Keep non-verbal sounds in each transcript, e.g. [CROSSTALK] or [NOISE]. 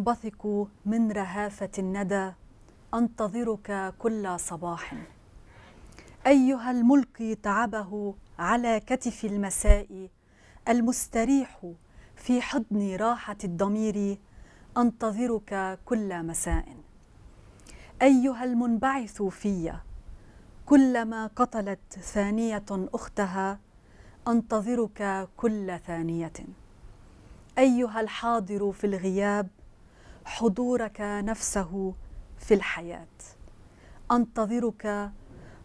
أنبثق من رهافة الندى أنتظرك كل صباح أيها الملقي تعبه على كتف المساء المستريح في حضن راحة الضمير أنتظرك كل مساء أيها المنبعث في كلما قتلت ثانية أختها أنتظرك كل ثانية أيها الحاضر في الغياب حضورك نفسه في الحياه انتظرك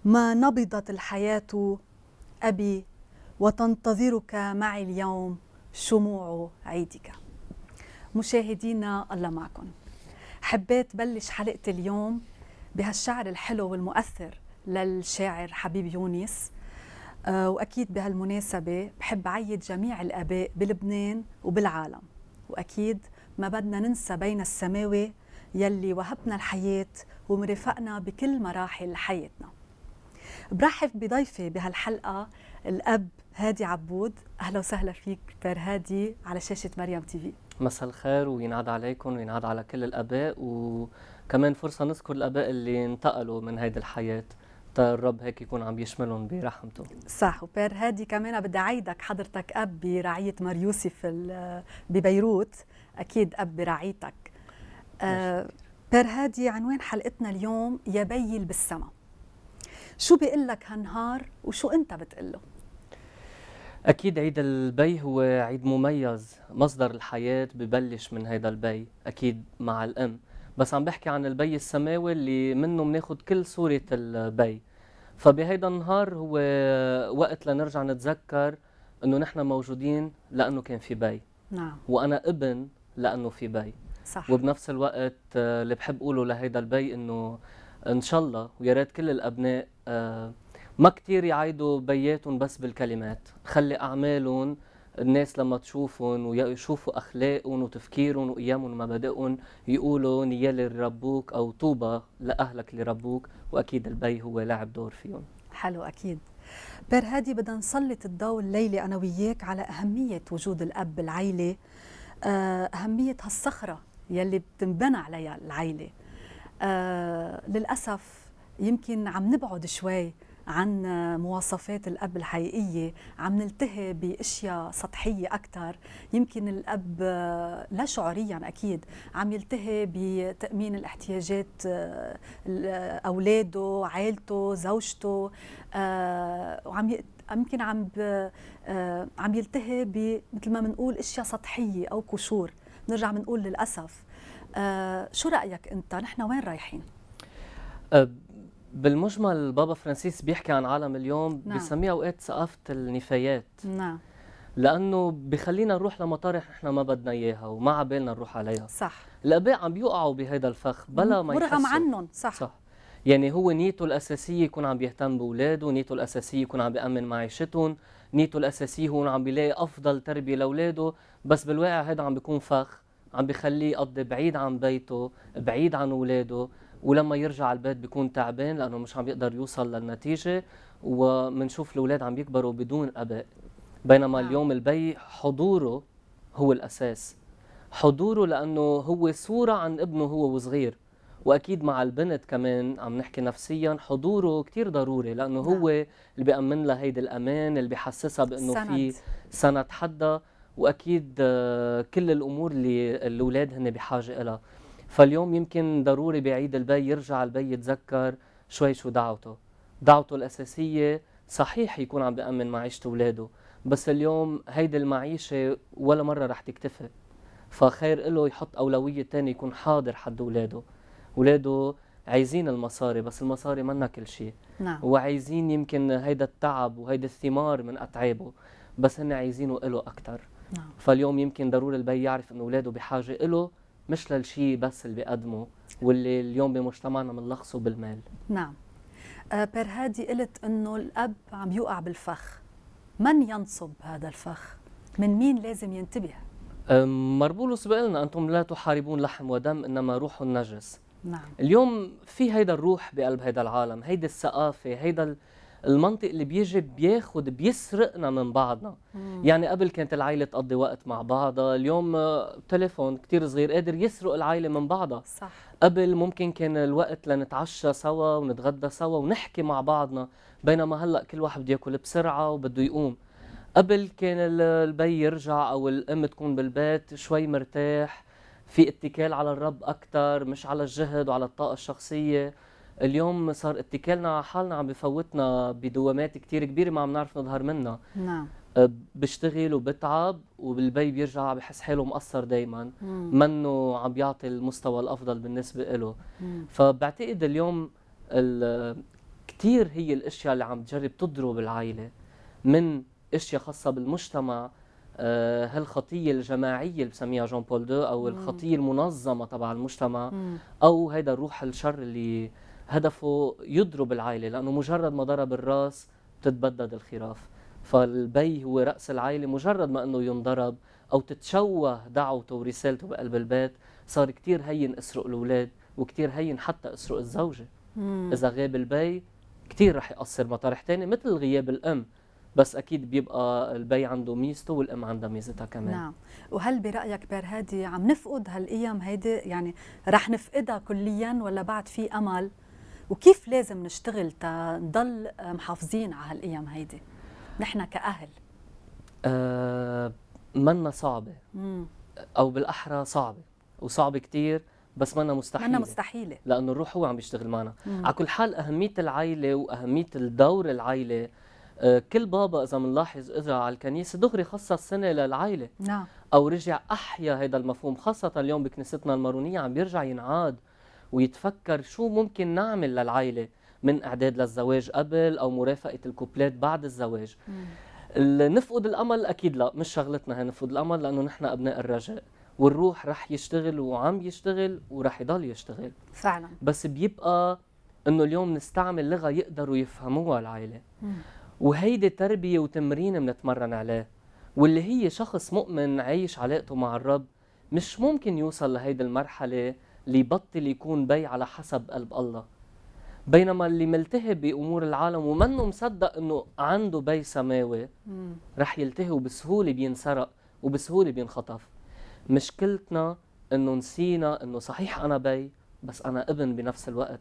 ما نبضت الحياه ابي وتنتظرك معي اليوم شموع عيدك مشاهدينا الله معكم حبيت بلش حلقة اليوم بهالشعر الحلو والمؤثر للشاعر حبيب يونس آه، وأكيد بهالمناسبة بحب عيد جميع الآباء بلبنان وبالعالم وأكيد ما بدنا ننسى بين السماوي يلي وهبنا الحياة ومرافقنا بكل مراحل حياتنا برحب بضيفي بهالحلقة الأب هادي عبود أهلا وسهلا فيك بير هادي على شاشة مريم تي في مساء الخير وينعاد عليكم وينعاد على كل الآباء وكمان فرصة نذكر الآباء اللي انتقلوا من هيدي الحياة الرب هيك يكون عم يشملهم برحمته صح وبير هادي كمان بدي عيدك حضرتك اب برعيه مار يوسف ببيروت اكيد اب برعيتك آه بير هادي عنوان حلقتنا اليوم يا بيل بالسما شو بيقول لك هالنهار وشو انت بتقله أكيد عيد البي هو عيد مميز مصدر الحياة ببلش من هيدا البي أكيد مع الأم بس عم بحكي عن البي السماوي اللي منه بناخذ كل صوره البي فبهيدا النهار هو وقت لنرجع نتذكر انه نحن موجودين لانه كان في بي نعم وانا ابن لانه في بي صح وبنفس الوقت آه، اللي بحب اقوله لهيدا البي انه ان شاء الله ويا ريت كل الابناء آه، ما كثير يعيدوا بياتهم بس بالكلمات خلي اعمالهم الناس لما تشوفهم ويشوفوا اخلاقهم وتفكيرهم وقيامهم ومبادئهم يقولوا نيال اللي ربوك او طوبى لاهلك اللي ربوك واكيد البي هو لاعب دور فيهم حلو اكيد بير هادي بدنا نسلط الضوء الليله انا وياك على اهميه وجود الاب بالعيله آه، اهميه هالصخره يلي بتنبنى عليها العيله أه للاسف يمكن عم نبعد شوي عن مواصفات الاب الحقيقيه عم نلتهي باشياء سطحيه اكثر يمكن الاب لا شعوريا اكيد عم يلتهي بتامين الاحتياجات آه، اولاده عائلته زوجته آه، وعم يمكن عم آه، عم يلتهي مثل ما بنقول اشياء سطحيه او قشور بنرجع بنقول للاسف شو رايك انت نحن وين رايحين أب بالمجمل بابا فرانسيس بيحكي عن عالم اليوم نعم. بيسميها اوقات ثقافه النفايات نعم لانه بخلينا نروح لمطارح احنا ما بدنا اياها وما عبالنا نروح عليها صح الاباء عم بيوقعوا بهذا الفخ بلا ما يحسوا ورغم عنهم صح صح يعني هو نيته الاساسيه يكون عم بيهتم باولاده نيته الاساسيه يكون عم بيامن معيشتهم نيته الاساسيه هو عم بيلاقي افضل تربيه لاولاده بس بالواقع هذا عم بيكون فخ عم بخليه يقضي بعيد عن بيته بعيد عن اولاده ولما يرجع البيت بيكون تعبان لانه مش عم يقدر يوصل للنتيجه وبنشوف الاولاد عم يكبروا بدون اباء بينما نعم. اليوم البي حضوره هو الاساس حضوره لانه هو صوره عن ابنه هو وصغير واكيد مع البنت كمان عم نحكي نفسيا حضوره كثير ضروري لانه نعم. هو اللي بيامن لها هيدي الامان اللي بحسسها بانه في سند حدا واكيد آه، كل الامور اللي الاولاد هن بحاجه لها فاليوم يمكن ضروري بعيد البي يرجع البي يتذكر شوي شو دعوته دعوته الأساسية صحيح يكون عم بأمن معيشة أولاده بس اليوم هيدي المعيشة ولا مرة رح تكتفي فخير له يحط أولوية تاني يكون حاضر حد أولاده أولاده عايزين المصاري بس المصاري منا كل شيء نعم. وعايزين يمكن هيدا التعب وهيدا الثمار من أتعابه بس هن عايزينه إله أكثر نعم. فاليوم يمكن ضروري البي يعرف إنه أولاده بحاجة إله مش للشيء بس اللي بيقدمه واللي اليوم بمجتمعنا بنلخصه بالمال نعم آه، برهادي قلت انه الاب عم يوقع بالفخ من ينصب هذا الفخ من مين لازم ينتبه مربولوس بقلنا انتم لا تحاربون لحم ودم انما روح النجس نعم اليوم في هيدا الروح بقلب هيدا العالم هيدا الثقافه هيدا ال... المنطق اللي بيجي بياخد بيسرقنا من بعضنا مم. يعني قبل كانت العائله تقضي وقت مع بعضها اليوم تليفون كتير صغير قادر يسرق العائله من بعضها صح قبل ممكن كان الوقت لنتعشى سوا ونتغدى سوا ونحكي مع بعضنا بينما هلا كل واحد بده ياكل بسرعه وبده يقوم قبل كان البي يرجع او الام تكون بالبيت شوي مرتاح في اتكال على الرب اكثر مش على الجهد وعلى الطاقه الشخصيه اليوم صار اتكالنا على حالنا عم بفوتنا بدوامات كثير كبيره ما عم نعرف نظهر منها نعم أه، بشتغل وبتعب والبي بيرجع بحس حاله مقصر دائما منه عم بيعطي المستوى الافضل بالنسبه له فبعتقد اليوم كثير هي الاشياء اللي عم تجرب تضرب العائله من اشياء خاصه بالمجتمع أه، هالخطيه الجماعيه اللي بسميها جون بول دو او الخطيه المنظمه تبع المجتمع او هيدا الروح الشر اللي هدفه يضرب العائله لانه مجرد ما ضرب الراس بتتبدد الخراف فالبي هو راس العائله مجرد ما انه ينضرب او تتشوه دعوته ورسالته بقلب البيت صار كثير هين اسرق الاولاد وكثير هين حتى اسرق الزوجه مم. اذا غاب البي كثير رح يقصر مطارح تاني مثل غياب الام بس اكيد بيبقى البي عنده ميزته والام عندها ميزتها كمان نعم وهل برايك بير هادي عم نفقد هالايام هيدي يعني رح نفقدها كليا ولا بعد في امل وكيف لازم نشتغل تنضل محافظين على هالقيم هيدي نحن كأهل أه منا صعبة مم. أو بالأحرى صعبة وصعبة كثير بس منا مستحيلة منا مستحيلة لأنه الروح هو عم بيشتغل معنا مم. على كل حال أهمية العائلة وأهمية الدور العائلة آه، كل بابا إذا بنلاحظ إجا على الكنيسة دغري خصص سنة للعائلة نعم أو رجع أحيا هذا المفهوم خاصة اليوم بكنيستنا المارونية عم بيرجع ينعاد ويتفكر شو ممكن نعمل للعائله من اعداد للزواج قبل او مرافقه الكوبلات بعد الزواج نفقد الامل اكيد لا مش شغلتنا هي نفقد الامل لانه نحن ابناء الرجاء والروح رح يشتغل وعم يشتغل ورح يضل يشتغل فعلا بس بيبقى انه اليوم نستعمل لغه يقدروا يفهموها العائله وهيدي تربيه وتمرين بنتمرن عليه واللي هي شخص مؤمن عايش علاقته مع الرب مش ممكن يوصل لهيدي المرحله ليبطل يكون بي على حسب قلب الله بينما اللي ملتهي بامور العالم ومنه مصدق انه عنده بي سماوي رح يلتهي وبسهوله بينسرق وبسهوله بينخطف مشكلتنا انه نسينا انه صحيح انا بي بس انا ابن بنفس الوقت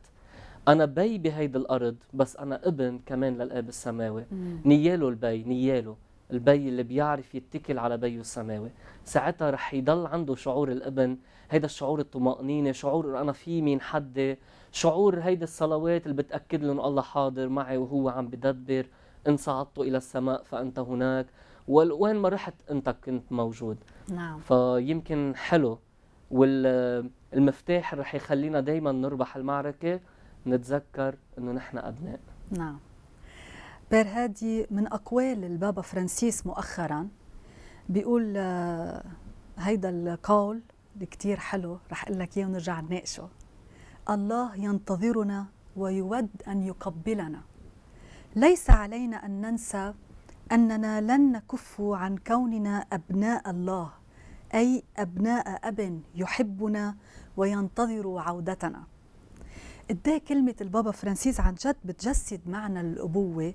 انا بي بهيدي الارض بس انا ابن كمان للاب السماوي نياله البي نياله البي اللي بيعرف يتكل على بيه السماوي ساعتها رح يضل عنده شعور الابن هيدا الشعور الطمأنينة شعور أنا في مين حدي شعور هيدا الصلوات اللي بتأكد لهم الله حاضر معي وهو عم بدبر إن صعدت إلى السماء فأنت هناك وين ما رحت أنت كنت موجود نعم فيمكن حلو والمفتاح رح يخلينا دايما نربح المعركة نتذكر أنه نحن أبناء نعم بير هادي من أقوال البابا فرانسيس مؤخرا بيقول آه، هيدا القول كتير حلو رح اقول لك اياه ونرجع نناقشه الله ينتظرنا ويود ان يقبلنا ليس علينا ان ننسى اننا لن نكف عن كوننا ابناء الله اي ابناء اب يحبنا وينتظر عودتنا قد كلمه البابا فرانسيس عن جد بتجسد معنى الابوه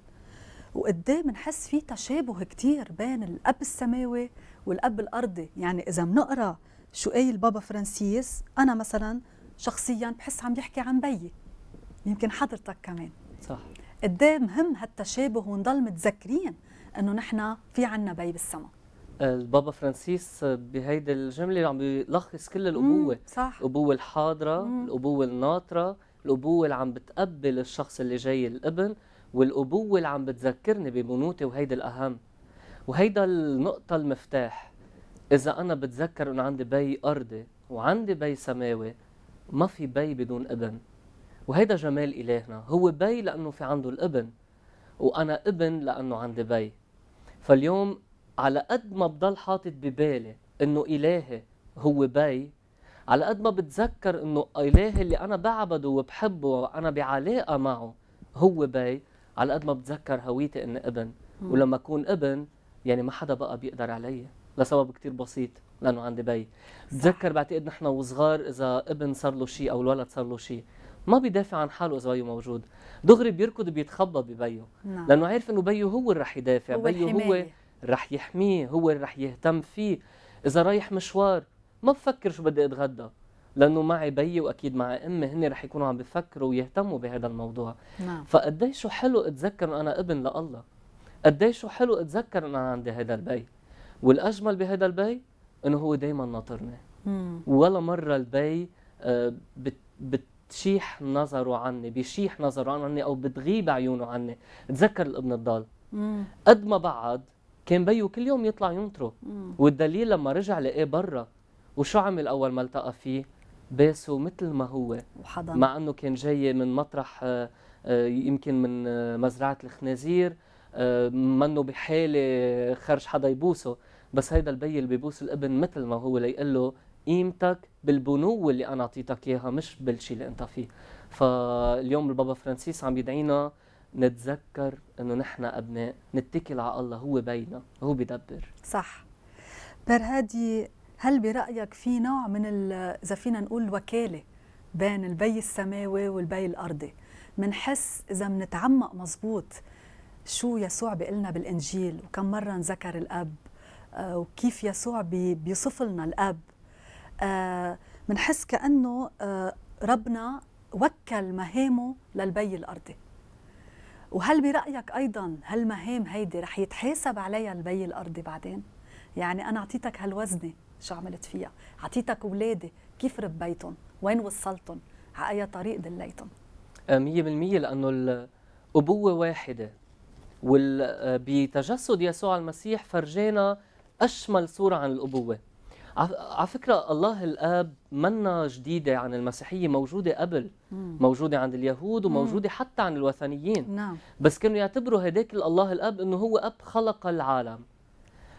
وقديه بنحس في تشابه كتير بين الاب السماوي والاب الارضي يعني اذا بنقرا شو قايل بابا فرانسيس انا مثلا شخصيا بحس عم يحكي عن بيي يمكن حضرتك كمان صح قد مهم هالتشابه ونضل متذكرين انه نحن في عنا بي بالسما البابا آه، فرانسيس بهيدي الجمله عم بيلخص كل الابوه صح الابوه الحاضره مم. الابوه الناطره الابوه اللي عم بتقبل الشخص اللي جاي الابن والابوه اللي عم بتذكرني ببنوتي وهيدي الاهم وهيدا النقطه المفتاح اذا انا بتذكر انه عندي بي ارضي وعندي بي سماوي ما في بي بدون ابن وهيدا جمال الهنا هو بي لانه في عنده الابن وانا ابن لانه عندي بي فاليوم على قد ما بضل حاطط ببالي انه الهي هو بي على قد ما بتذكر انه الهي اللي انا بعبده وبحبه وانا بعلاقه معه هو بي على قد ما بتذكر هويتي اني ابن ولما اكون ابن يعني ما حدا بقى بيقدر علي لسبب كتير بسيط لانه عندي بي بتذكر بعتقد نحن وصغار اذا ابن صار له شيء او الولد صار له شيء ما بيدافع عن حاله اذا بيو موجود دغري بيركض بيتخبى ببيه نعم. لانه عارف انه بيه هو اللي رح يدافع هو بيه هو رح يحميه هو اللي رح يهتم فيه اذا رايح مشوار ما بفكر شو بدي اتغدى لانه معي بيي واكيد مع امي هن رح يكونوا عم بفكروا ويهتموا بهذا الموضوع نعم. فقديش حلو اتذكر انه انا ابن لله قديش حلو اتذكر انه انا عندي هذا البي والاجمل بهذا البي انه هو دائما ناطرني ولا مره البي آه، بتشيح نظره عني بيشيح نظره عني او بتغيب عيونه عني تذكر الابن الضال قد ما بعد كان بيو كل يوم يطلع ينطره والدليل لما رجع لقاه برا وشو عمل اول ما التقى فيه باسه مثل ما هو وحضن. مع انه كان جاي من مطرح آه، آه، يمكن من مزرعه الخنازير منه بحاله خرج حدا يبوسه بس هيدا البي اللي بيبوس الابن مثل ما هو ليقول له قيمتك بالبنوة اللي أنا أعطيتك إياها مش بالشي اللي أنت فيه فاليوم البابا فرانسيس عم يدعينا نتذكر أنه نحن أبناء نتكل على الله هو بينا هو بيدبر صح برهادي هل برأيك في نوع من إذا فينا نقول وكالة بين البي السماوي والبي الأرضي منحس إذا منتعمق مزبوط شو يسوع بيقلنا بالإنجيل وكم مرة نذكر الأب آه، وكيف يسوع بيصف لنا الأب بنحس آه، كأنه آه، ربنا وكل مهامه للبي الأرضي وهل برأيك أيضا هالمهام هيدي رح يتحاسب عليها البي الأرضي بعدين؟ يعني أنا أعطيتك هالوزنة شو عملت فيها؟ أعطيتك أولادي كيف ربيتهم؟ وين وصلتهم؟ على أي طريق دليتهم؟ 100% لأنه الأبوة واحدة آه، بتجسد يسوع المسيح فرجينا أشمل صورة عن الأبوة على فكرة الله الآب منا جديدة عن المسيحية موجودة قبل موجودة عند اليهود وموجودة حتى عن الوثنيين نعم. بس كانوا يعتبروا هداك الله الآب أنه هو أب خلق العالم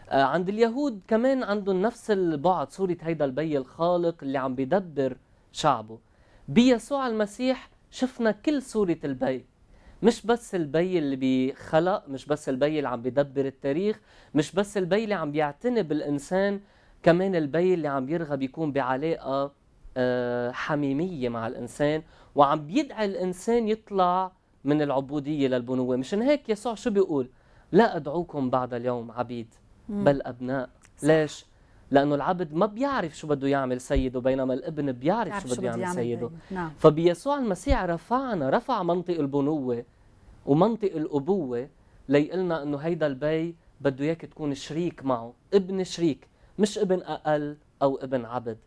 آه، عند اليهود كمان عندهم نفس البعد صورة هيدا البي الخالق اللي عم بيدبر شعبه بيسوع المسيح شفنا كل صورة البي مش بس البي اللي بيخلق مش بس البي اللي عم بيدبر التاريخ مش بس البي اللي عم بيعتني بالإنسان كمان البي اللي عم يرغب يكون بعلاقة آه، حميمية مع الإنسان وعم بيدعي الإنسان يطلع من العبودية للبنوة مشان هيك يسوع شو بيقول لا أدعوكم بعد اليوم عبيد بل أبناء ليش؟ لانه العبد ما بيعرف شو بده يعمل سيده بينما الابن بيعرف شو بده يعمل, يعمل سيده نعم. فبيسوع المسيح رفعنا رفع منطق البنوه ومنطق الابوه ليقلنا انه هيدا البي بده اياك تكون شريك معه ابن شريك مش ابن اقل او ابن عبد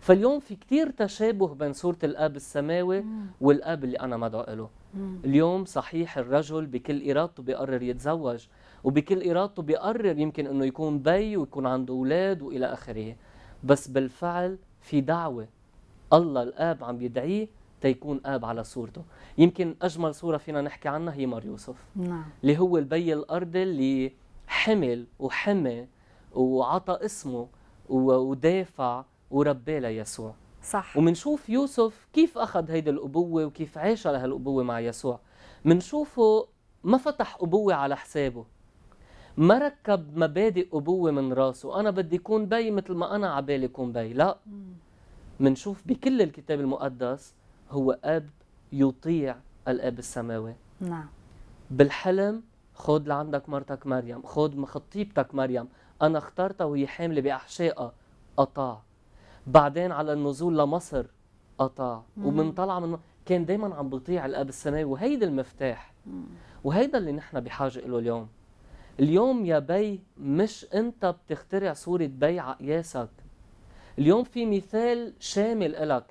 فاليوم في كتير تشابه بين صورة الأب السماوي والأب اللي أنا مدعو له اليوم صحيح الرجل بكل إرادته بيقرر يتزوج وبكل إرادته بيقرر يمكن أنه يكون بي ويكون عنده أولاد وإلى آخره بس بالفعل في دعوة الله الآب عم يدعيه تيكون اب على صورته يمكن اجمل صوره فينا نحكي عنها هي مار يوسف نعم اللي هو البي الارضي اللي حمل وحمى وعطى اسمه ودافع ورباه ليسوع صح ومنشوف يوسف كيف اخذ هيدي الابوه وكيف عاش لهالابوه مع يسوع منشوفه ما فتح ابوه على حسابه ما ركب مبادئ أبوة من راسه أنا بدي يكون بي مثل ما أنا عبالي يكون بي لا منشوف بكل الكتاب المقدس هو أب يطيع الأب السماوي نعم بالحلم خد لعندك مرتك مريم خد خطيبتك مريم أنا اخترتها وهي حاملة بأحشائها قطع بعدين على النزول لمصر قطع ومن طلع من كان دايما عم بيطيع الأب السماوي وهيدا المفتاح وهيدا اللي نحن بحاجة له اليوم اليوم يا بي مش انت بتخترع صورة بي عقياسك اليوم في مثال شامل لك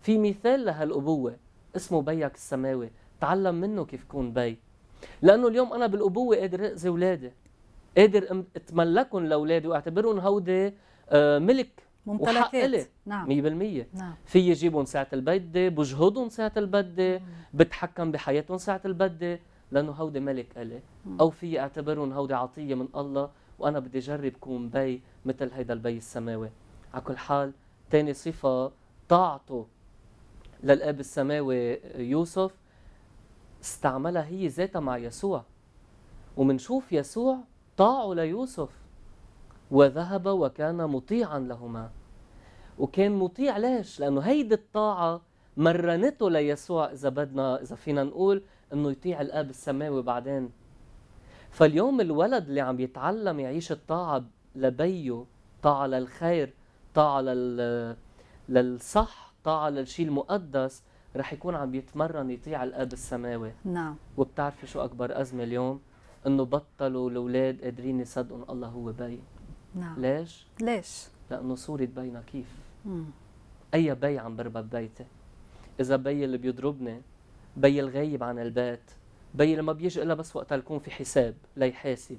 في مثال لهالأبوة اسمه بيك السماوي تعلم منه كيف يكون بي لأنه اليوم أنا بالأبوة قادر أذي أولادي قادر أتملكهم لأولادي وأعتبرهم هودي آه، ملك ممتلكات نعم 100% نعم. في يجيبهم ساعة البدة بجهدهم ساعة البدة بتحكم بحياتهم ساعة البدة لانه هودي ملك الي او في اعتبرهم هودي عطيه من الله وانا بدي اجرب كون بي مثل هيدا البي السماوي على كل حال ثاني صفه طاعته للاب السماوي يوسف استعملها هي ذاتها مع يسوع ومنشوف يسوع طاعه ليوسف وذهب وكان مطيعا لهما وكان مطيع ليش؟ لأنه هيدي الطاعة مرنته ليسوع إذا بدنا إذا فينا نقول انه يطيع الاب السماوي بعدين فاليوم الولد اللي عم يتعلم يعيش الطاعه لبيه طاعه للخير طاعه لل للصح طاعه للشيء المقدس رح يكون عم يتمرن يطيع الاب السماوي نعم وبتعرفي شو اكبر ازمه اليوم انه بطلوا الاولاد قادرين يصدقوا ان الله هو بي نعم ليش ليش لانه صوره بينا كيف مم. اي بي عم بربى ببيتي اذا بي اللي بيضربني بي الغايب عن البيت بي اللي ما بيجي إلا بس وقتها يكون في حساب ليحاسب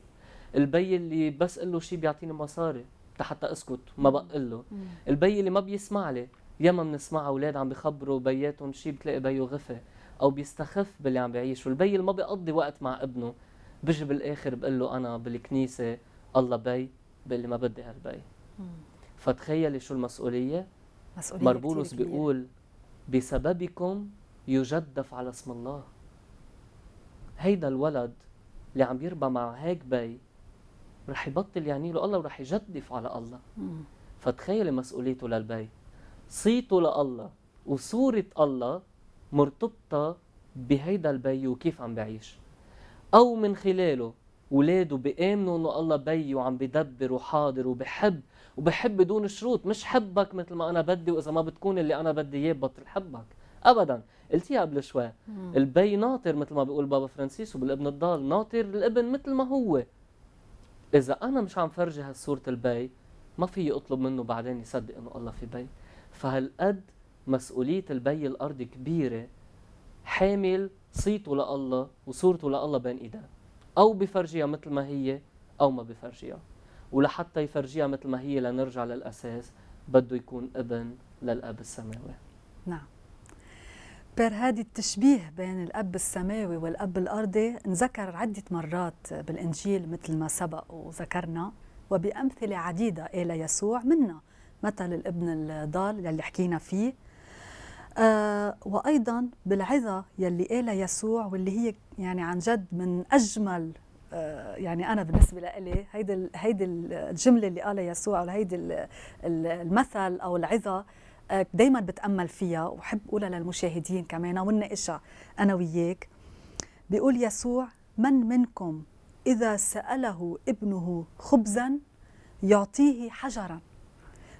البي اللي بس له شيء بيعطيني مصاري حتى اسكت ما بقول له البي اللي ما بيسمع لي ياما بنسمع اولاد عم بخبروا بياتهم شيء بتلاقي بيو غفى او بيستخف باللي عم بيعيشه البي اللي ما بيقضي وقت مع ابنه بيجي بالاخر بقول له انا بالكنيسه الله بي بقول لي ما بدي هالبي فتخيلي شو المسؤوليه مسؤوليه مربولوس بيقول بسببكم يجدف على اسم الله هيدا الولد اللي عم يربى مع هيك بي رح يبطل يعني له الله ورح يجدف على الله فتخيلي مسؤوليته للبي صيته لله وصورة الله مرتبطة بهيدا البي وكيف عم بعيش أو من خلاله ولاده بيآمنوا انه الله بي وعم بدبر وحاضر وبحب وبحب بدون شروط مش حبك مثل ما انا بدي واذا ما بتكون اللي انا بدي اياه بطل حبك ابدا قلتيها قبل شوي البي ناطر مثل ما بيقول بابا فرانسيس وبالابن الضال ناطر الابن مثل ما هو اذا انا مش عم فرجي هالصورة البي ما في اطلب منه بعدين يصدق انه الله في بي فهالقد مسؤوليه البي الارض كبيره حامل صيته لله وصورته لله بين ايديه او بفرجيها مثل ما هي او ما بفرجيها ولحتى يفرجيها مثل ما هي لنرجع للاساس بده يكون ابن للاب السماوي نعم بير هذا التشبيه بين الأب السماوي والأب الأرضي نذكر عدة مرات بالإنجيل مثل ما سبق وذكرنا وبأمثلة عديدة إلى يسوع منا مثل الابن الضال يلي حكينا فيه آه وأيضا بالعظة يلي إلى يسوع واللي هي يعني عن جد من أجمل آه، يعني أنا بالنسبة لإلي هيدي هيدي الجملة اللي قالها يسوع أو هيدي المثل أو العظة دايما بتامل فيها وحب اقولها للمشاهدين كمان ونناقشها انا وياك بيقول يسوع من منكم اذا ساله ابنه خبزا يعطيه حجرا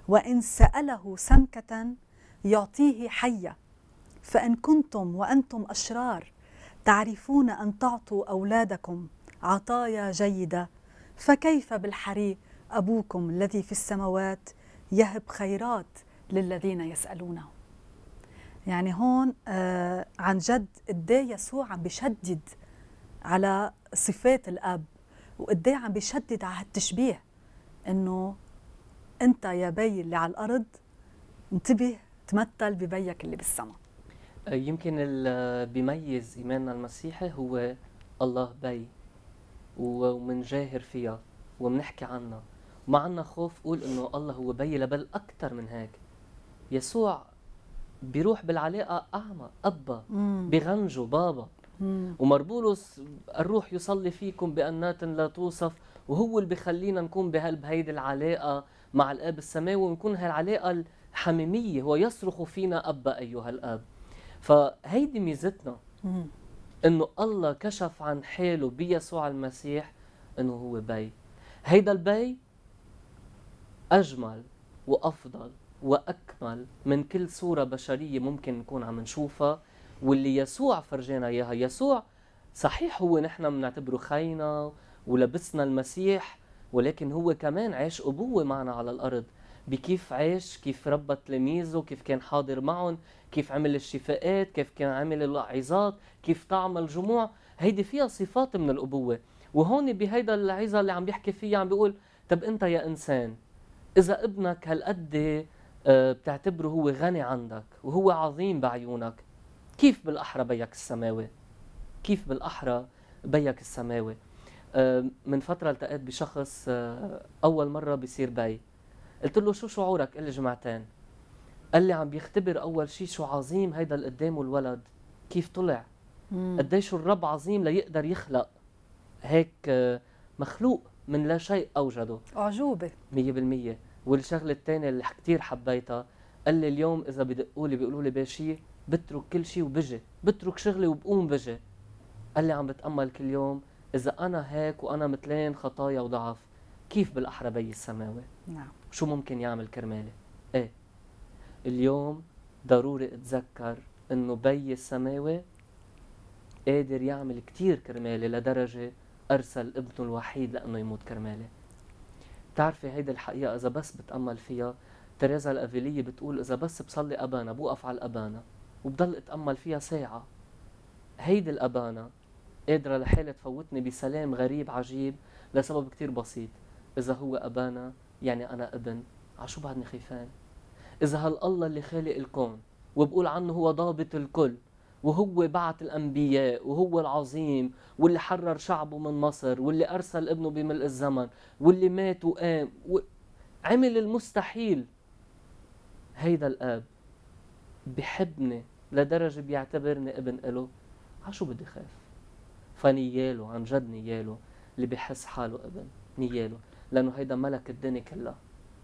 وان ساله سمكه يعطيه حيه فان كنتم وانتم اشرار تعرفون ان تعطوا اولادكم عطايا جيده فكيف بالحري ابوكم الذي في السماوات يهب خيرات للذين يسألونه يعني هون آه، عن جد قديه يسوع عم بشدد على صفات الاب وقديه عم بشدد على هالتشبيه انه انت يا بي اللي على الارض انتبه تمثل ببيك اللي بالسماء آه، يمكن اللي آه، بيميز ايماننا المسيحي هو الله بي ومنجاهر فيها ومنحكي عنها ما عنا خوف قول انه الله هو بي بل اكثر من هيك يسوع بيروح بالعلاقة أعمى أبا بغنجه بابا ومربولوس الروح يصلي فيكم بأنات لا توصف وهو اللي بخلينا نكون بهيدي العلاقة مع الأب السماوي ونكون هالعلاقة الحميمية هو يصرخ فينا أبا أيها الأب فهيدي ميزتنا انه الله كشف عن حاله بيسوع المسيح انه هو بي هيدا البي اجمل وافضل واكمل من كل صوره بشريه ممكن نكون عم نشوفها واللي يسوع فرجانا اياها يسوع صحيح هو نحن بنعتبره خينا ولبسنا المسيح ولكن هو كمان عاش ابوه معنا على الارض بكيف عاش كيف ربى تلاميذه كيف كان حاضر معهم كيف عمل الشفاءات كيف كان عمل الوعظات كيف طعم الجموع هيدي فيها صفات من الابوه وهون بهيدا العظه اللي عم بيحكي فيها عم بيقول طب انت يا انسان اذا ابنك هالقد أه، بتعتبره هو غني عندك وهو عظيم بعيونك كيف بالأحرى بيك السماوي كيف بالأحرى بيك السماوي أه، من فترة التقيت بشخص أه، أول مرة بصير بي قلت له شو شعورك قال لي جمعتين قال لي عم بيختبر أول شيء شو عظيم هيدا اللي قدامه الولد كيف طلع قديش الرب عظيم ليقدر يخلق هيك مخلوق من لا شيء أوجده أعجوبة 100% والشغله الثانيه اللي كثير حبيتها قال لي اليوم اذا بدقوا لي بيقولوا لي باشي بترك كل شيء وبجي بترك شغلي وبقوم بجي قال لي عم بتامل كل يوم اذا انا هيك وانا متلين خطايا وضعف كيف بالاحرى بي السماوي نعم شو ممكن يعمل كرمالي ايه اليوم ضروري اتذكر انه بي السماوي قادر يعمل كتير كرمالي لدرجه ارسل ابنه الوحيد لانه يموت كرمالي بتعرفي هيدي الحقيقة إذا بس بتأمل فيها تريزا الأفيلية بتقول إذا بس بصلي أبانا بوقف على الأبانا وبضل أتأمل فيها ساعة هيدي الأبانا قادرة لحالها تفوتني بسلام غريب عجيب لسبب كتير بسيط إذا هو أبانا يعني أنا ابن عشو بعدني خيفان إذا هالله اللي خالق الكون وبقول عنه هو ضابط الكل وهو بعث الأنبياء وهو العظيم واللي حرر شعبه من مصر واللي أرسل ابنه بملء الزمن واللي مات وقام عمل المستحيل هيدا الأب بحبني لدرجة بيعتبرني ابن إله عشو بدي خاف فنياله عن جد نياله اللي بحس حاله ابن نياله لأنه هيدا ملك الدنيا كلها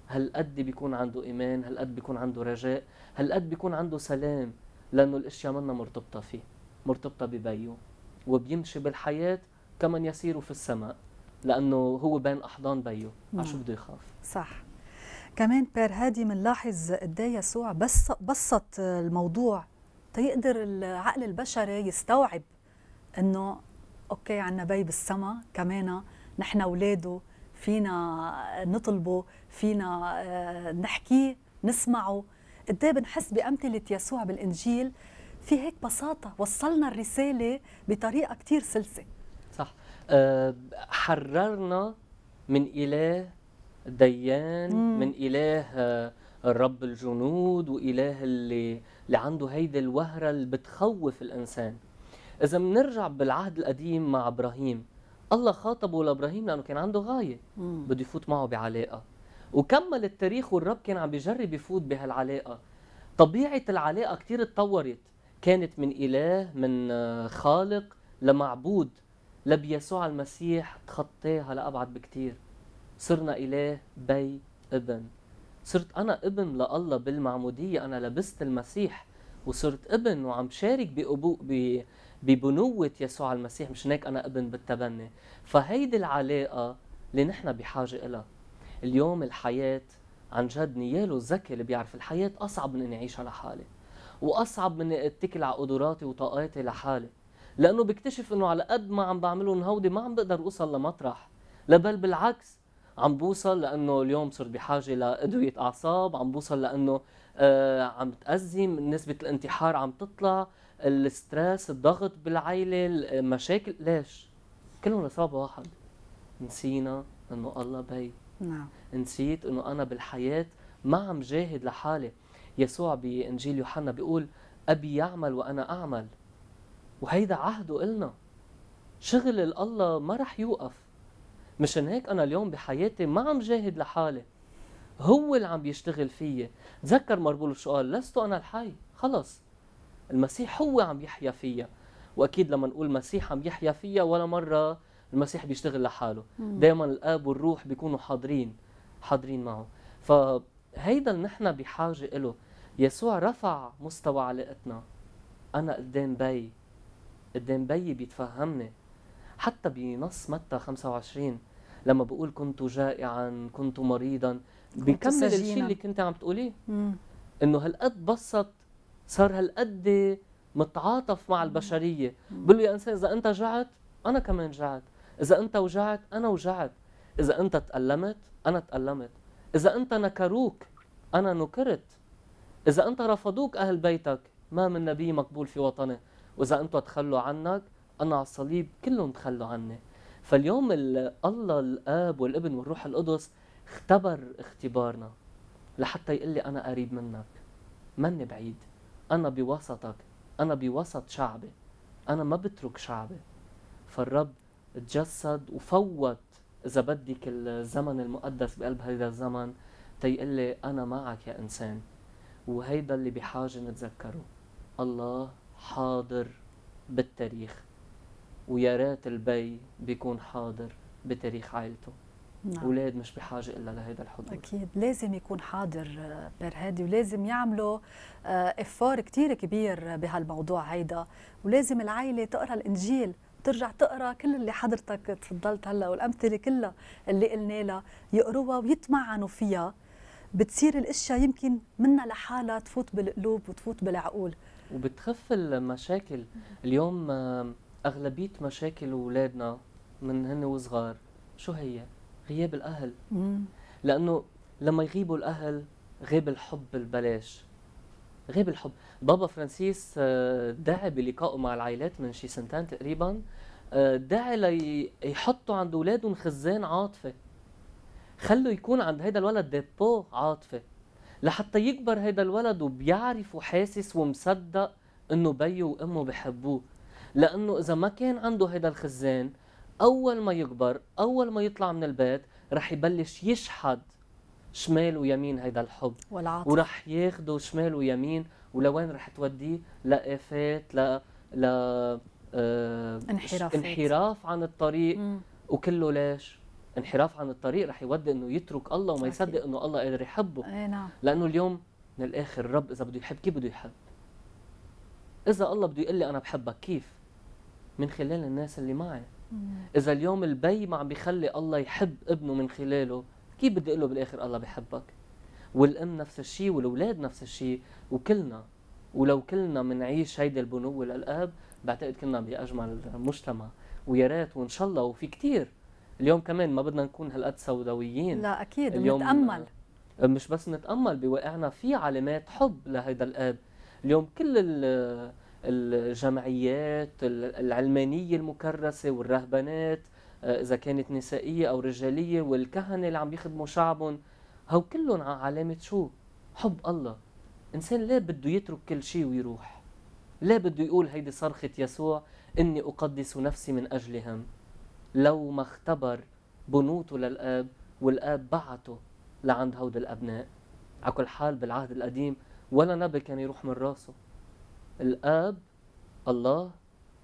هالقد بيكون عنده إيمان هالقد بيكون عنده رجاء هالقد بيكون عنده سلام لأنه الأشياء منا مرتبطة فيه مرتبطة ببيو وبيمشي بالحياة كمن يسير في السماء لأنه هو بين أحضان بيو شو نعم. بده يخاف صح كمان بير هادي بنلاحظ قد إيه يسوع بس بسط الموضوع تيقدر العقل البشري يستوعب انه اوكي عنا بي بالسماء كمان نحن اولاده فينا نطلبه فينا آه، نحكيه نسمعه قد بنحس بأمثلة يسوع بالإنجيل في هيك بساطة وصلنا الرسالة بطريقة كثير سلسة صح أه حررنا من إله ديان مم. من إله آه، رب الجنود وإله اللي, اللي عنده هيدي الوهرة اللي بتخوف الإنسان إذا بنرجع بالعهد القديم مع إبراهيم الله خاطبه لابراهيم لانه كان عنده غايه بده يفوت معه بعلاقه وكمل التاريخ والرب كان عم بيجرب يفوت بهالعلاقه طبيعه العلاقه كتير اتطورت كانت من اله من آه، خالق لمعبود لبيسوع المسيح تخطيها لابعد بكتير صرنا اله بي ابن صرت انا ابن لله بالمعموديه انا لبست المسيح وصرت ابن وعم شارك بأبو ب... ببنوة يسوع المسيح مش هيك أنا ابن بالتبني فهيدي العلاقة اللي نحن بحاجة إلها اليوم الحياة عن جد نياله الذكي اللي بيعرف الحياة أصعب من إني أعيشها لحالي وأصعب من إني أتكل على قدراتي وطاقاتي لحالي لأنه بكتشف إنه على قد ما عم بعمله نهودي ما عم بقدر أوصل لمطرح لا بل بالعكس عم بوصل لانه اليوم صرت بحاجه لادويه اعصاب عم بوصل لانه آه عم تازم نسبه الانتحار عم تطلع الستريس الضغط بالعيله المشاكل ليش كلهم لسبب واحد نسينا انه الله بي نعم نسيت انه انا بالحياه ما عم جاهد لحالي يسوع بانجيل يوحنا بيقول ابي يعمل وانا اعمل وهيدا عهده إلنا شغل الله ما رح يوقف مشان هيك انا اليوم بحياتي ما عم جاهد لحالي هو اللي عم بيشتغل فيي تذكر مربول شو قال لست انا الحي خلص المسيح هو عم يحيا فيا واكيد لما نقول مسيح عم يحيا فيا ولا مره المسيح بيشتغل لحاله دائما الاب والروح بيكونوا حاضرين حاضرين معه فهيدا اللي نحن بحاجه له يسوع رفع مستوى علاقتنا انا قدام بي قدام بي بيتفهمني حتى بنص متى 25 لما بقول كنت جائعا كنت مريضا بكمل الشيء اللي كنت عم تقوليه انه هالقد بسط صار هالقد متعاطف مع البشريه بقول له يا انسان اذا انت جعت انا كمان جعت إذا أنت وجعت أنا وجعت إذا أنت تألمت أنا تألمت إذا أنت نكروك أنا نكرت إذا أنت رفضوك أهل بيتك ما من نبي مقبول في وطنه وإذا أنتوا تخلوا عنك أنا على الصليب كلهم تخلوا عني فاليوم الله الآب والابن والروح القدس اختبر اختبارنا لحتى يقول لي أنا قريب منك مني بعيد أنا بوسطك أنا بوسط شعبي أنا ما بترك شعبي فالرب تجسد وفوت اذا بدك الزمن المقدس بقلب هذا الزمن تيقول لي انا معك يا انسان وهيدا اللي بحاجه نتذكره الله حاضر بالتاريخ ويا ريت البي بيكون حاضر بتاريخ عائلته نعم. اولاد مش بحاجه الا لهذا الحضور اكيد لازم يكون حاضر برهادي ولازم يعملوا افار آه، كثير كبير بهالموضوع هيدا ولازم العائله تقرا الانجيل ترجع تقرا كل اللي حضرتك تفضلت هلا والامثله كلها اللي قلنا لها يقروها ويتمعنوا فيها بتصير الاشياء يمكن منها لحالها تفوت بالقلوب وتفوت بالعقول وبتخف المشاكل اليوم آه، اغلبيه مشاكل اولادنا من هن وصغار شو هي غياب الاهل مم. لانه لما يغيبوا الاهل غيب الحب البلاش غاب الحب بابا فرانسيس آه، دعا بلقائه مع العائلات من شي سنتين تقريبا آه، دعا ليحطوا عند اولادهم خزان عاطفه خلوا يكون عند هذا الولد ديبو عاطفه لحتى يكبر هذا الولد وبيعرف وحاسس ومصدق انه بيه وامه بحبوه لانه اذا ما كان عنده هذا الخزان اول ما يكبر اول ما يطلع من البيت رح يبلش يشحد شمال ويمين هيدا الحب والعاطفه ورح ياخده شمال ويمين ولوين رح توديه لافات ل ل آه انحراف انحراف عن الطريق مم. وكله ليش؟ انحراف عن الطريق رح يودي انه يترك الله وما يصدق انه الله قادر يحبه اي نعم لانه اليوم من الاخر الرب اذا بده يحب كيف بده يحب؟ اذا الله بده يقول لي انا بحبك كيف؟ من خلال الناس اللي معي مم. اذا اليوم البي ما عم بيخلي الله يحب ابنه من خلاله كيف بدي اقول له بالاخر الله بحبك والام نفس الشيء والاولاد نفس الشيء وكلنا ولو كلنا منعيش هيدي البنوة للأب بعتقد كلنا بأجمل مجتمع ويا ريت وإن شاء الله وفي كثير اليوم كمان ما بدنا نكون هالقد سوداويين لا أكيد اليوم نتأمل مش بس نتأمل بواقعنا في علامات حب لهيدا الأب اليوم كل الجمعيات العلمانية المكرسة والرهبانات آه، اذا كانت نسائيه او رجاليه والكهنه اللي عم يخدموا شعبهم هو كلهم على علامه شو؟ حب الله انسان ليه بده يترك كل شيء ويروح لا بده يقول هيدي صرخه يسوع اني اقدس نفسي من اجلهم لو ما اختبر بنوته للاب والاب بعته لعند هود الابناء على كل حال بالعهد القديم ولا نبي كان يروح من راسه الاب الله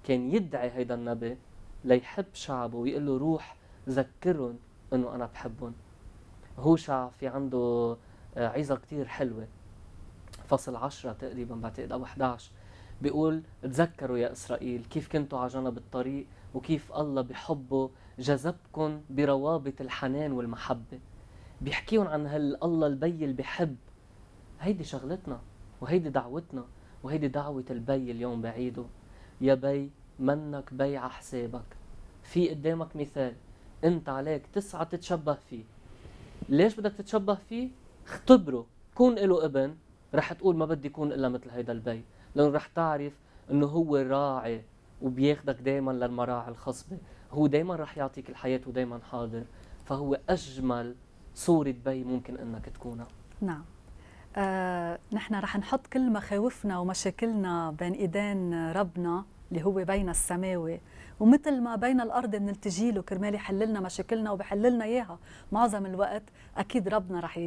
كان يدعي هيدا النبي ليحب شعبه ويقول له روح ذكرهم انه انا بحبهم شعب في عنده عظة آه، كتير حلوة فصل عشرة تقريبا بعتقد أو 11 بيقول تذكروا يا إسرائيل كيف كنتوا على جنب الطريق وكيف الله بحبه جذبكم بروابط الحنان والمحبة بيحكيهم عن الله البي اللي بحب هيدي شغلتنا وهيدي دعوتنا وهيدي دعوة البي اليوم بعيده يا بي منك بيع حسابك في قدامك مثال انت عليك تسعة تتشبه فيه ليش بدك تتشبه فيه اختبره كون له ابن رح تقول ما بدي يكون الا مثل هيدا البي لانه رح تعرف انه هو راعي وبياخدك دائما للمراعي الخصبه هو دائما رح يعطيك الحياه ودائما حاضر فهو اجمل صوره بي ممكن انك تكونها نعم آه، نحن رح نحط كل مخاوفنا ومشاكلنا بين ايدين ربنا اللي هو بين السماوي ومثل ما بين الارض بنلتجي له كرمال يحل لنا مشاكلنا وبيحل لنا اياها معظم الوقت اكيد ربنا رح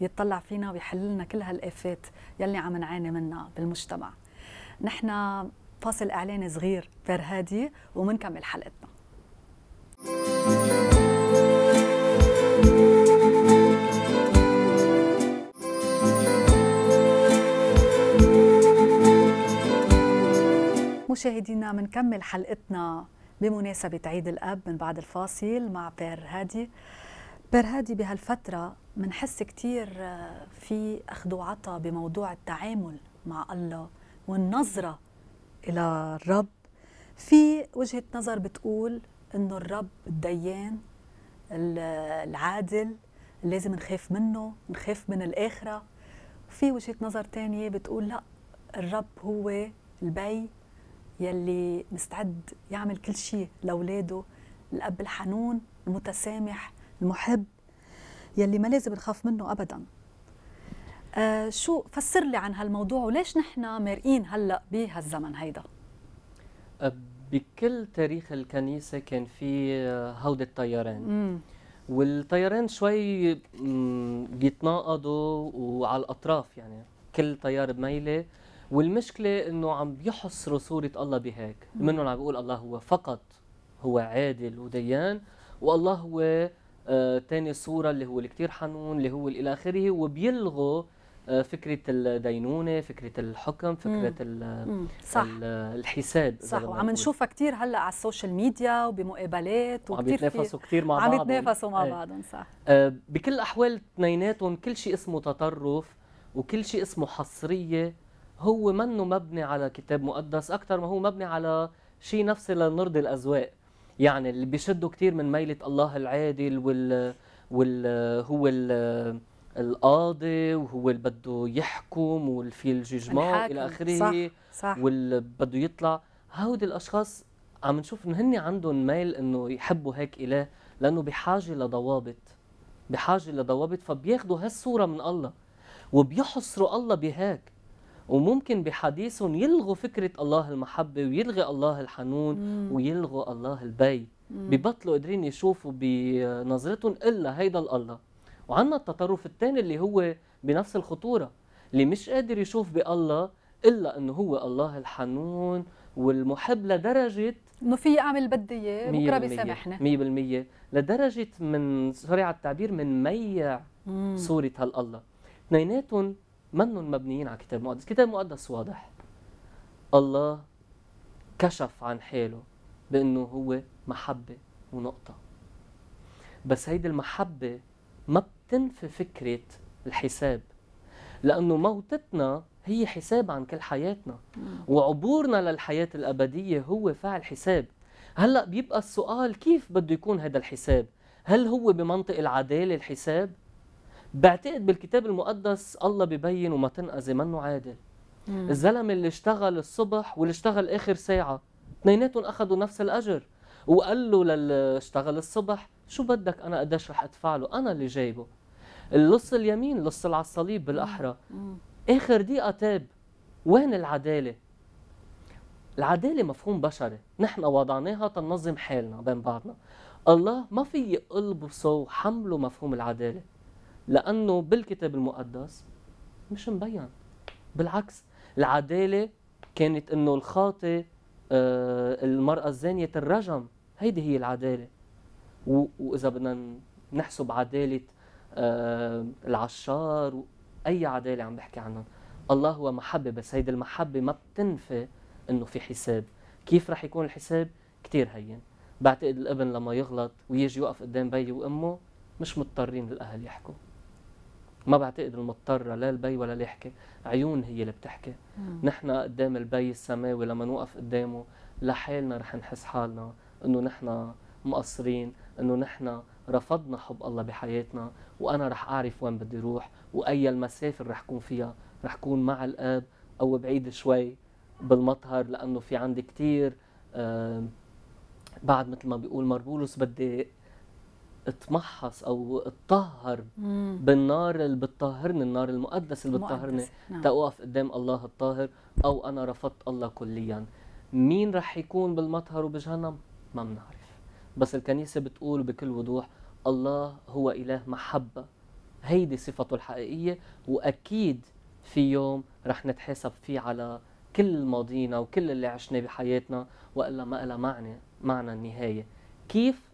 يطلع فينا ويحل لنا كل هالافات يلي عم نعاني منها بالمجتمع نحن فاصل اعلاني صغير فرهادي ومنكمل حلقتنا مشاهدينا بنكمل حلقتنا بمناسبة عيد الأب من بعد الفاصل مع بير هادي بير هادي بهالفترة منحس كتير آه، في أخذ وعطا بموضوع التعامل مع الله والنظرة إلى الرب في وجهة نظر بتقول إنه الرب الديان العادل لازم نخاف منه نخاف من الآخرة في وجهة نظر تانية بتقول لا الرب هو البي يلي مستعد يعمل كل شيء لاولاده الاب الحنون المتسامح المحب يلي ما لازم نخاف منه ابدا آه شو فسر لي عن هالموضوع وليش نحن مرئين هلا بهالزمن هيدا بكل تاريخ الكنيسه كان في آه، هودي الطيران مم. والطيارين شوي بيتناقضوا وعلى الاطراف يعني كل طيار بميله والمشكله انه عم بيحصروا صوره الله بهيك منهم عم بيقول الله هو فقط هو عادل وديان والله هو آه تاني صورة اللي هو الكتير حنون اللي هو إلى آخره وبيلغوا آه فكرة الدينونة فكرة الحكم فكرة ال صح. الـ الحساب صح وعم نشوفها كتير هلأ على السوشيال ميديا وبمقابلات وعم يتنافسوا كتير مع بعضهم عم يتنافسوا مع إيه. بعضهم صح آه بكل الأحوال اثنيناتهم كل شيء اسمه تطرف وكل شيء اسمه حصرية هو منه مبني على كتاب مقدس اكثر ما هو مبني على شيء نفسي لنرضي الاذواق يعني اللي بيشدوا كثير من ميلة الله العادل وال وال هو ال القاضي وهو اللي بده يحكم في الججمان الى اخره واللي بده يطلع هودي الاشخاص عم نشوف انه هن عندهم ميل انه يحبوا هيك اله لانه بحاجه لضوابط بحاجه لضوابط فبياخذوا هالصوره من الله وبيحصروا الله بهيك وممكن بحديثهم يلغوا فكرة الله المحبة ويلغي الله الحنون مم. ويلغوا الله البي ببطلوا قادرين يشوفوا بنظرتهم إلا هيدا الله وعندنا التطرف الثاني اللي هو بنفس الخطورة اللي مش قادر يشوف بالله إلا أنه هو الله الحنون والمحب لدرجة انه في اعمل بدي اياه بكره بيسامحني 100% لدرجه من سوري على التعبير من ميع صوره هالالله اثنيناتهم منهم مبنيين على كتاب مقدس كتاب مقدس واضح الله كشف عن حاله بأنه هو محبة ونقطة بس هيدي المحبة ما بتنفي فكرة الحساب لأنه موتتنا هي حساب عن كل حياتنا وعبورنا للحياة الأبدية هو فعل حساب هلأ بيبقى السؤال كيف بده يكون هذا الحساب هل هو بمنطق العدالة الحساب بعتقد بالكتاب المقدس الله ببين وما تنقذ منه عادل الزلمه اللي اشتغل الصبح واللي اشتغل اخر ساعه اثنيناتهم اخذوا نفس الاجر وقال له للي اشتغل الصبح شو بدك انا قديش رح ادفع له انا اللي جايبه اللص اليمين لص على الصليب بالاحرى اخر دقيقه تاب وين العداله العداله مفهوم بشري نحن وضعناها تنظم حالنا بين بعضنا الله ما في يقلبه وحمله حمله مفهوم العداله لأنه بالكتاب المقدس مش مبين بالعكس العدالة كانت أنه الخاطئ آه، المرأة الزانية الرجم هيدي هي العدالة وإذا بدنا نحسب عدالة آه، العشار أي عدالة عم بحكي عنهم الله هو محبة بس هيدي المحبة ما بتنفي أنه في حساب كيف رح يكون الحساب كثير هين بعتقد الابن لما يغلط ويجي يوقف قدام بيه وامه مش مضطرين الاهل يحكوا ما بعتقد المضطرة لا البي ولا الحكي عيون هي اللي بتحكي نحن قدام البي السماوي لما نوقف قدامه لحالنا رح نحس حالنا انه نحن مقصرين انه نحن رفضنا حب الله بحياتنا وانا رح اعرف وين بدي روح واي المسافه اللي رح كون فيها رح كون مع الاب او بعيد شوي بالمطهر لانه في عندي كثير بعد مثل ما بيقول مربولوس بدي اتمحص او اتطهر بالنار اللي بتطهرني النار المقدس اللي بتطهرني نعم. قدام الله الطاهر او انا رفضت الله كليا مين رح يكون بالمطهر وبجهنم ما بنعرف بس الكنيسه بتقول بكل وضوح الله هو اله محبه هيدي صفته الحقيقيه واكيد في يوم رح نتحاسب فيه على كل ماضينا وكل اللي عشناه بحياتنا والا ما لها معنى معنى النهايه كيف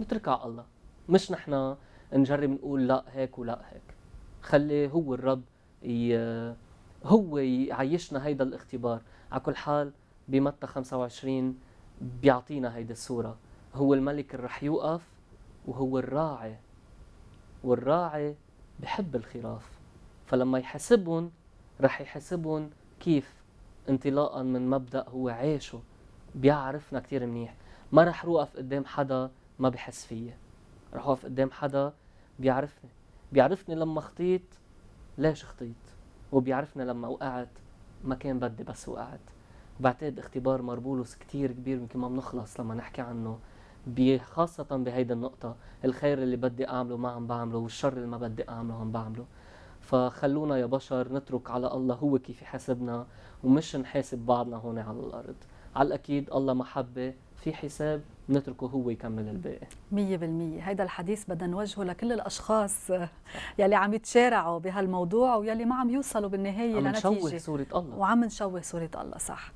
نتركها على الله مش نحن نجرب نقول لا هيك ولا هيك خلي هو الرب ي... هو يعيشنا هيدا الاختبار على كل حال بمتى 25 بيعطينا هيدي الصورة هو الملك اللي رح يوقف وهو الراعي والراعي بحب الخراف فلما يحاسبهم رح يحاسبهم كيف انطلاقا من مبدا هو عايشه بيعرفنا كتير منيح ما رح روقف قدام حدا ما بحس فيه رح اقف قدام حدا بيعرفني بيعرفني لما خطيت ليش خطيت وبيعرفني لما وقعت ما كان بدي بس وقعت بعتقد اختبار مربولوس كتير كبير يمكن ما بنخلص لما نحكي عنه خاصة بهيدي النقطة الخير اللي بدي أعمله ما عم بعمله والشر اللي ما بدي أعمله عم بعمله فخلونا يا بشر نترك على الله هو كيف يحاسبنا ومش نحاسب بعضنا هون على الأرض على الأكيد الله محبة في حساب نتركه هو يكمل الباقي 100% هيدا الحديث بدنا نوجهه لكل الاشخاص يلي عم يتشارعوا بهالموضوع ويلي ما عم يوصلوا بالنهايه عم لنتيجه نشوه صوره الله وعم نشوه صوره الله صح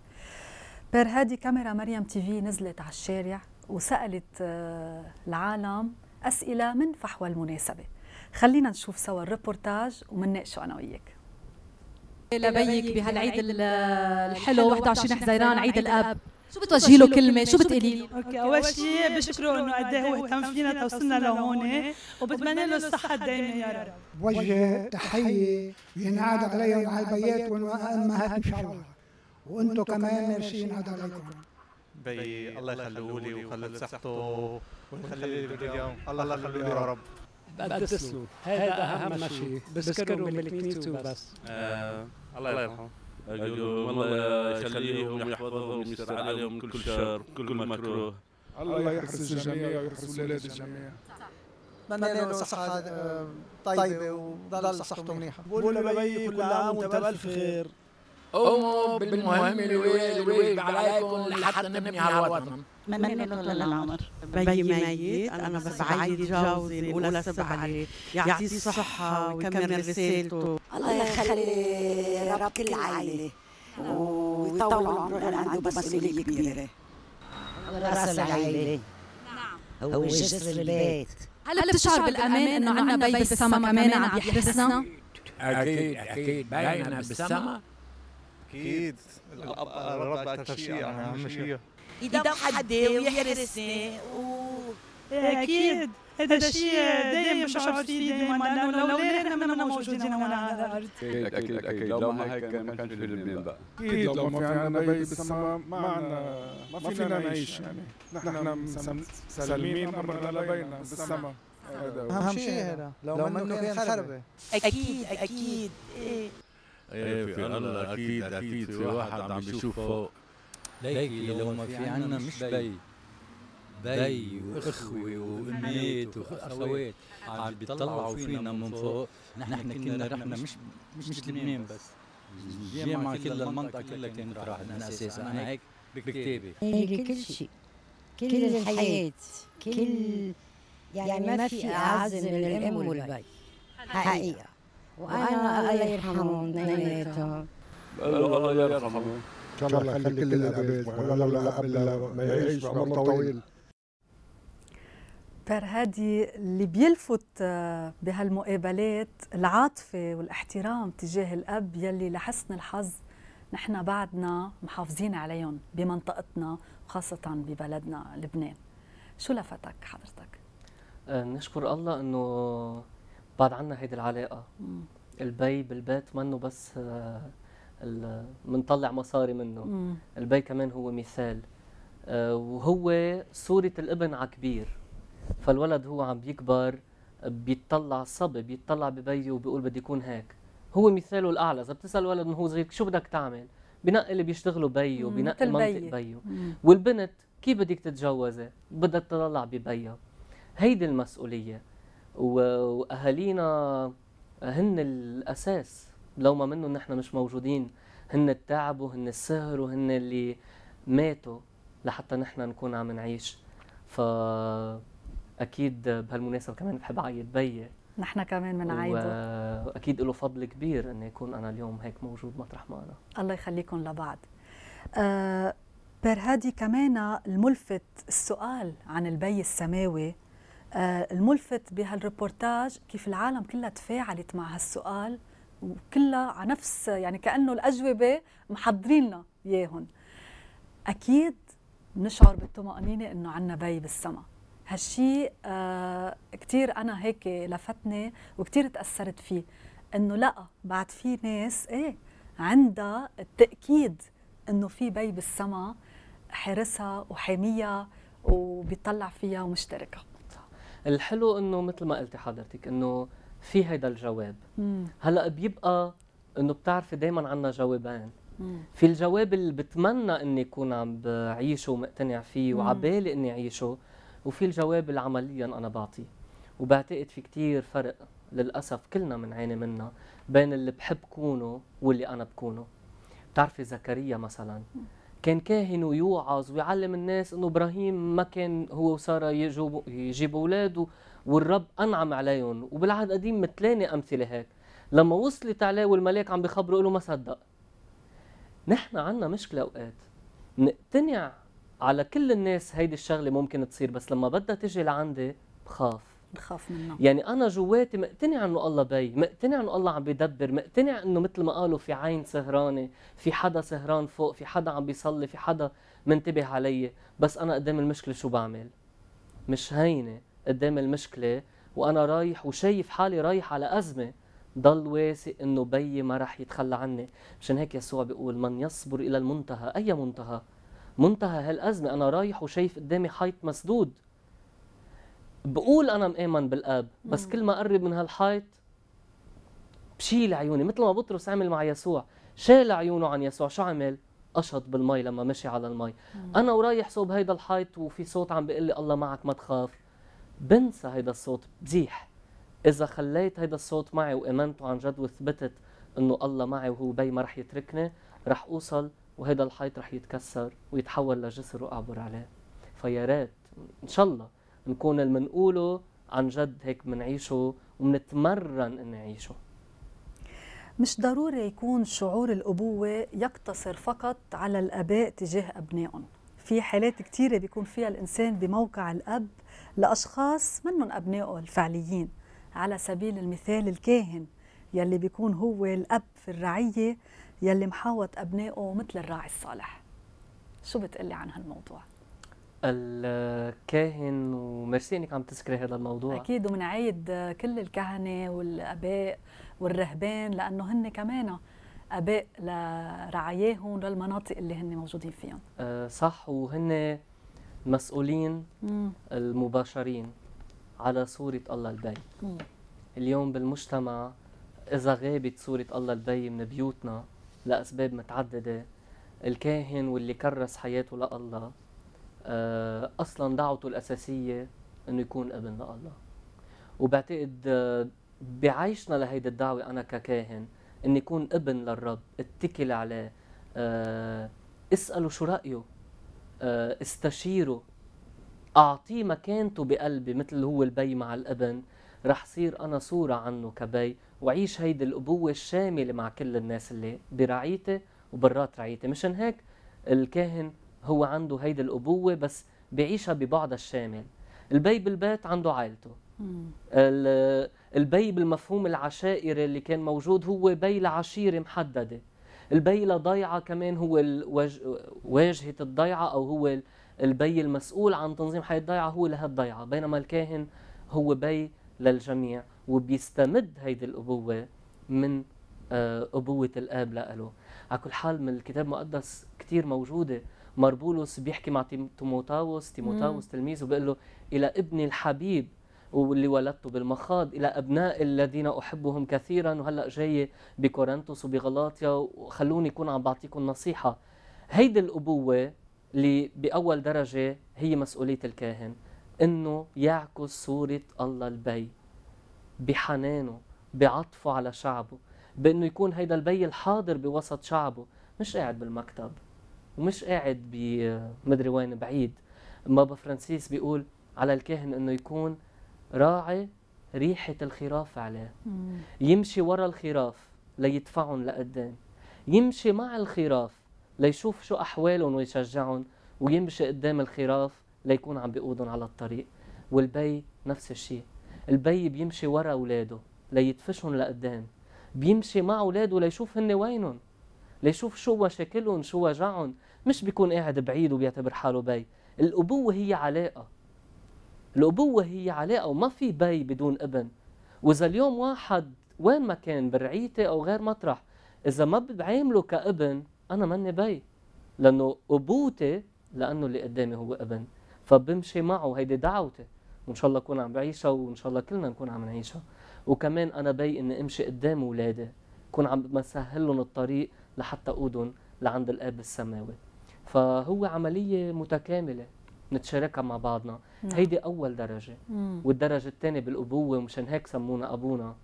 بير هادي كاميرا مريم تي في نزلت على الشارع وسالت آه، العالم اسئله من فحوى المناسبه خلينا نشوف سوا الريبورتاج ومنناقشه انا وياك لبيك بهالعيد الحلو 21 حزيران عيد الاب شو بتوجهي له كلمه شو بتقولي له اوكي اول شيء بشكره انه قد إيه هو اهتم فينا توصلنا لهون إيه؟ وبتمنى له الصحه دائما يا رب بوجه تحيه ينعاد عليهم على البيات والامهات ان شاء الله وانتم كمان ماشي ينعاد عليكم بي الله يخليه لي ويخلي صحته ويخلي لي اليوم الله يخليه يا رب بقدس هذا اهم شيء بذكره بالكنيسه بس آه، الله يرحمه اقول الله يخليهم يحفظهم يستر عليهم كل شر كل مكروه الله يحرس الجميع ويحرس ولاد الجميع نتمنى لهم صحة آه، طيبة وضل صحته منيحة بقول لبي كل عام وانت بألف خير قوموا بالمهم الويل الويل عليكم لحتى نبني على وطننا منته للعمر بي ميت انا بس بعيد جوزي الاولى السبع يعطي يعطيه الصحه ويكمل رسالته الله يخلي رب كل عائله ويطول عمره لأنه عنده مسؤوليه كبيره راس العائله نعم هو جسر البيت هل بتشعر بالامان انه عندنا بي بالسما كمان عم يحرسنا؟ اكيد اكيد بينا بالسما اكيد الرب اكثر شيء اهم شيء يدام حد ويحرس اكيد هذا الشيء دائما بشعر فيه دائما لانه لو لولا احنا ما موجودين هنا على الارض اكيد اكيد اكيد لو ما هيك ما كان في لبنان بقى اكيد لو ما في عندنا بي بالسماء ما عندنا ما فينا نعيش يعني نحن سالمين امرنا لبينا بيننا بالسماء اهم شيء هذا لو منه كان خربه اكيد اكيد ايه في الله اكيد اكيد في واحد عم بيشوف فوق ليكي لو ما في عنا مش بي بي واخوي واميات واخوات عم بيطلعوا فينا من فوق نحن كنا رحنا مش مش لبنان بس الجامعه كلها المنطقه كلها كانت راح من أساسا انا هيك بكتابي هيك كل شيء كل الحياه كل يعني, يعني ما في اعز من الام والبي حقيقه وانا الله يرحمهم اثنيناتهم الله يرحمهم شاء الله يخلي كل الاباء ولا ما يعيش عمر طويل بير هادي اللي بيلفت آه، بهالمقابلات العاطفة والاحترام تجاه الأب يلي لحسن الحظ نحن بعدنا محافظين عليهم بمنطقتنا وخاصة ببلدنا لبنان شو لفتك حضرتك؟ أه نشكر الله أنه بعد عنا هيدي العلاقة البي بالبيت منه بس أه بنطلع مصاري منه مم. البي كمان هو مثال آه، وهو صورة الابن على كبير فالولد هو عم بيكبر بيطلع صبي بيطلع ببيه وبيقول بدي يكون هيك هو مثاله الاعلى اذا بتسال الولد من هو صغير شو بدك تعمل بنقي اللي بيشتغلوا بيه بنقل منطق بيه والبنت كيف بدك تتجوزي بدها تطلع ببيها هيدي المسؤوليه واهالينا هن الاساس ما منه نحن مش موجودين هن التعب وهن السهر وهن اللي ماتوا لحتى نحن نكون عم نعيش ف اكيد بهالمناسبه كمان بحب اعيد بيي نحن كمان بنعيده واكيد له فضل كبير انه يكون انا اليوم هيك موجود مطرح ما انا الله يخليكم لبعض أه برهادي كمان الملفت السؤال عن البي السماوي أه الملفت بهالريبورتاج كيف العالم كلها تفاعلت مع هالسؤال وكلها على نفس يعني كانه الاجوبه محضرين لنا اياهم اكيد بنشعر بالطمأنينة انه عنا بي بالسما هالشيء آه كثير انا هيك لفتني وكثير تاثرت فيه انه لا بعد في ناس ايه عندها التاكيد انه في بي بالسما حارسها وحاميها وبيطلع فيها ومشتركه الحلو انه مثل ما قلتي حضرتك انه في هيدا الجواب مم. هلا بيبقى انه بتعرفي دائما عندنا جوابين مم. في الجواب اللي بتمنى اني اكون عم بعيشه ومقتنع فيه وعبالي اني اعيشه وفي الجواب اللي عمليا انا بعطيه وبعتقد في كتير فرق للاسف كلنا بنعاني من منها بين اللي بحب كونه واللي انا بكونه بتعرفي زكريا مثلا مم. كان كاهن ويوعظ ويعلم الناس انه ابراهيم ما كان هو وساره يجيبوا يجيبوا اولاده والرب انعم عليهم وبالعهد القديم متلاني امثله هيك لما وصلت عليه والملاك عم بخبره له ما صدق نحن عنا مشكله اوقات نقتنع على كل الناس هيدي الشغله ممكن تصير بس لما بدها تجي لعندي بخاف بخاف منه يعني انا جواتي مقتنع انه الله بي مقتنع انه الله عم بيدبر مقتنع انه مثل ما قالوا في عين سهرانه في حدا سهران فوق في حدا عم بيصلي في حدا منتبه علي بس انا قدام المشكله شو بعمل مش هينه قدام المشكله وانا رايح وشايف حالي رايح على ازمه ضل واثق انه بي ما راح يتخلى عني مشان هيك يسوع بيقول من يصبر الى المنتهى اي منتهى منتهى هالازمه انا رايح وشايف قدامي حيط مسدود بقول انا مآمن بالاب بس كل ما قرب من هالحيط بشيل عيوني مثل ما بطرس عمل مع يسوع شال عيونه عن يسوع شو عمل قشط بالمي لما مشي على المي انا ورايح صوب هيدا الحيط وفي صوت عم بيقول لي الله معك ما تخاف بنسى هيدا الصوت بزيح اذا خليت هيدا الصوت معي وامنت عن جد وثبتت انه الله معي وهو بي ما رح يتركني رح اوصل وهيدا الحيط رح يتكسر ويتحول لجسر واعبر عليه فيا ريت ان شاء الله نكون اللي منقوله عن جد هيك منعيشه ومنتمرن نعيشه مش ضروري يكون شعور الأبوة يقتصر فقط على الآباء تجاه أبنائهم في حالات كثيرة بيكون فيها الإنسان بموقع الأب لأشخاص منهم أبنائه الفعليين على سبيل المثال الكاهن يلي بيكون هو الأب في الرعية يلي محاوط أبنائه مثل الراعي الصالح شو بتقلي عن هالموضوع؟ الكاهن وميرسي انك عم تذكري هذا الموضوع اكيد ومنعيد كل الكهنه والاباء والرهبان لانه هن كمان اباء لرعاياهم للمناطق اللي هن موجودين فيهم أه صح وهن المسؤولين المباشرين على صورة الله البي مم. اليوم بالمجتمع إذا غابت صورة الله البي من بيوتنا لأسباب متعددة الكاهن واللي كرس حياته لله آه، اصلا دعوته الاساسيه انه يكون ابن لله وبعتقد آه، بعيشنا لهيدي الدعوه انا ككاهن اني اكون ابن للرب اتكل عليه آه، اساله شو رايه استشيره اعطيه مكانته بقلبي مثل هو البي مع الابن رح صير انا صوره عنه كبي وعيش هيدي الابوه الشامله مع كل الناس اللي برعيتي وبرات رعيتي مشان هيك الكاهن هو عنده هيدي الأبوة بس بيعيشها ببعضها الشامل البي بالبيت عنده عائلته البي بالمفهوم العشائري اللي كان موجود هو بي لعشيرة محددة البي لضيعة كمان هو واجهة الضيعة أو هو البي المسؤول عن تنظيم حياة الضيعة هو لهالضيعة بينما الكاهن هو بي للجميع وبيستمد هيدي الأبوة من آه، أبوة الآب لإله على كل حال من الكتاب المقدس كتير موجودة مربولوس بيحكي مع تيموتاوس تيموتاوس تلميذه بيقول له إلى ابني الحبيب واللي ولدته بالمخاض الى ابناء الذين احبهم كثيرا وهلا جايه بكورنثوس وبغلاطيا وخلوني اكون عم بعطيكم نصيحه هيدي الابوه اللي باول درجه هي مسؤوليه الكاهن انه يعكس صوره الله البي بحنانه بعطفه على شعبه بانه يكون هيدا البي الحاضر بوسط شعبه مش قاعد بالمكتب ومش قاعد بمدري وين بعيد بابا فرانسيس بيقول على الكاهن انه يكون راعي ريحة الخراف عليه مم. يمشي ورا الخراف ليدفعهم لقدام يمشي مع الخراف ليشوف شو أحوالهم ويشجعهم ويمشي قدام الخراف ليكون عم بيقودهم على الطريق والبي نفس الشيء البي بيمشي ورا أولاده ليدفشهم لقدام بيمشي مع أولاده ليشوف هن وينهم ليشوف شو مشاكلهم شو وجعهم مش بيكون قاعد بعيد وبيعتبر حاله بي الأبوة هي علاقة الأبوة هي علاقة وما في بي بدون ابن وإذا اليوم واحد وين ما كان برعيتي أو غير مطرح إذا ما بعامله كابن أنا ماني بي لأنه أبوتي لأنه اللي قدامي هو ابن فبمشي معه هيدي دعوتي وإن شاء الله أكون عم بعيشها وإن شاء الله كلنا نكون عم نعيشها وكمان أنا بي إني أمشي قدام أولادي كون عم بسهل لهم الطريق لحتى أودن لعند الآب السماوي فهو عملية متكاملة نتشاركها مع بعضنا نعم. هيدي أول درجة مم. والدرجة الثانية بالأبوة مشان هيك سمونا أبونا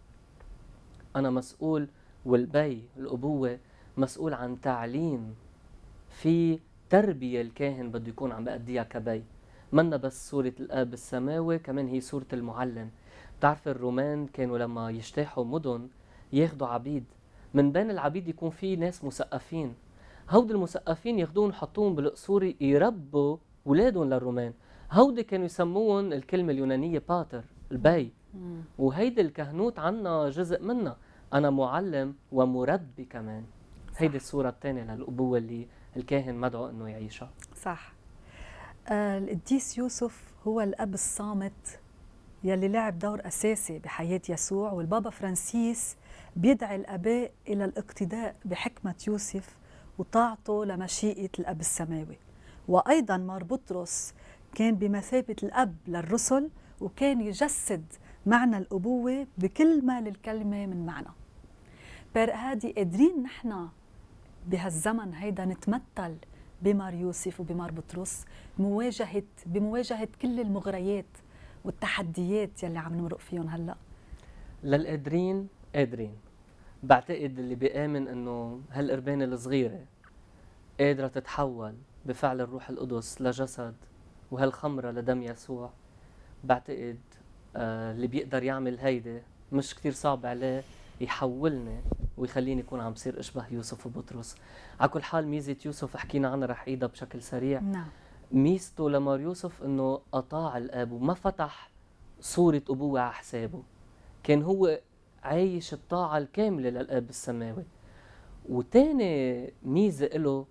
أنا مسؤول والبي الأبوة مسؤول عن تعليم في تربية الكاهن بده يكون عم بأديها كبي منا بس صورة الآب السماوي كمان هي صورة المعلم بتعرف الرومان كانوا لما يجتاحوا مدن ياخذوا عبيد من بين العبيد يكون في ناس مثقفين هودي المثقفين ياخذوهم يحطوهم بالقصوري يربوا اولادهم للرومان هودي كانوا يسموهم الكلمه اليونانيه باتر البي وهيدي الكهنوت عنا جزء منها انا معلم ومربي كمان هيدي الصوره الثانيه للابوه اللي الكاهن مدعو انه يعيشها صح آه القديس يوسف هو الاب الصامت يلي لعب دور اساسي بحياه يسوع والبابا فرانسيس بيدعي الآباء إلى الاقتداء بحكمة يوسف وطاعته لمشيئة الأب السماوي وأيضا مار بطرس كان بمثابة الأب للرسل وكان يجسد معنى الأبوة بكل ما للكلمة من معنى بير هادي قادرين نحن بهالزمن هيدا نتمثل بمار يوسف وبمار بطرس مواجهة بمواجهة كل المغريات والتحديات يلي عم نمرق فيهم هلأ للقادرين قادرين بعتقد اللي بيآمن انه هالقربانة الصغيرة قادرة تتحول بفعل الروح القدس لجسد وهالخمرة لدم يسوع بعتقد آه اللي بيقدر يعمل هيدي مش كتير صعب عليه يحولني ويخليني يكون عم بصير اشبه يوسف وبطرس على كل حال ميزه يوسف حكينا عنها رح عيدها بشكل سريع نعم ميزته لمار يوسف انه اطاع الاب وما فتح صوره ابوه على حسابه كان هو عايش الطاعة الكاملة للأب السماوي وتاني ميزة إله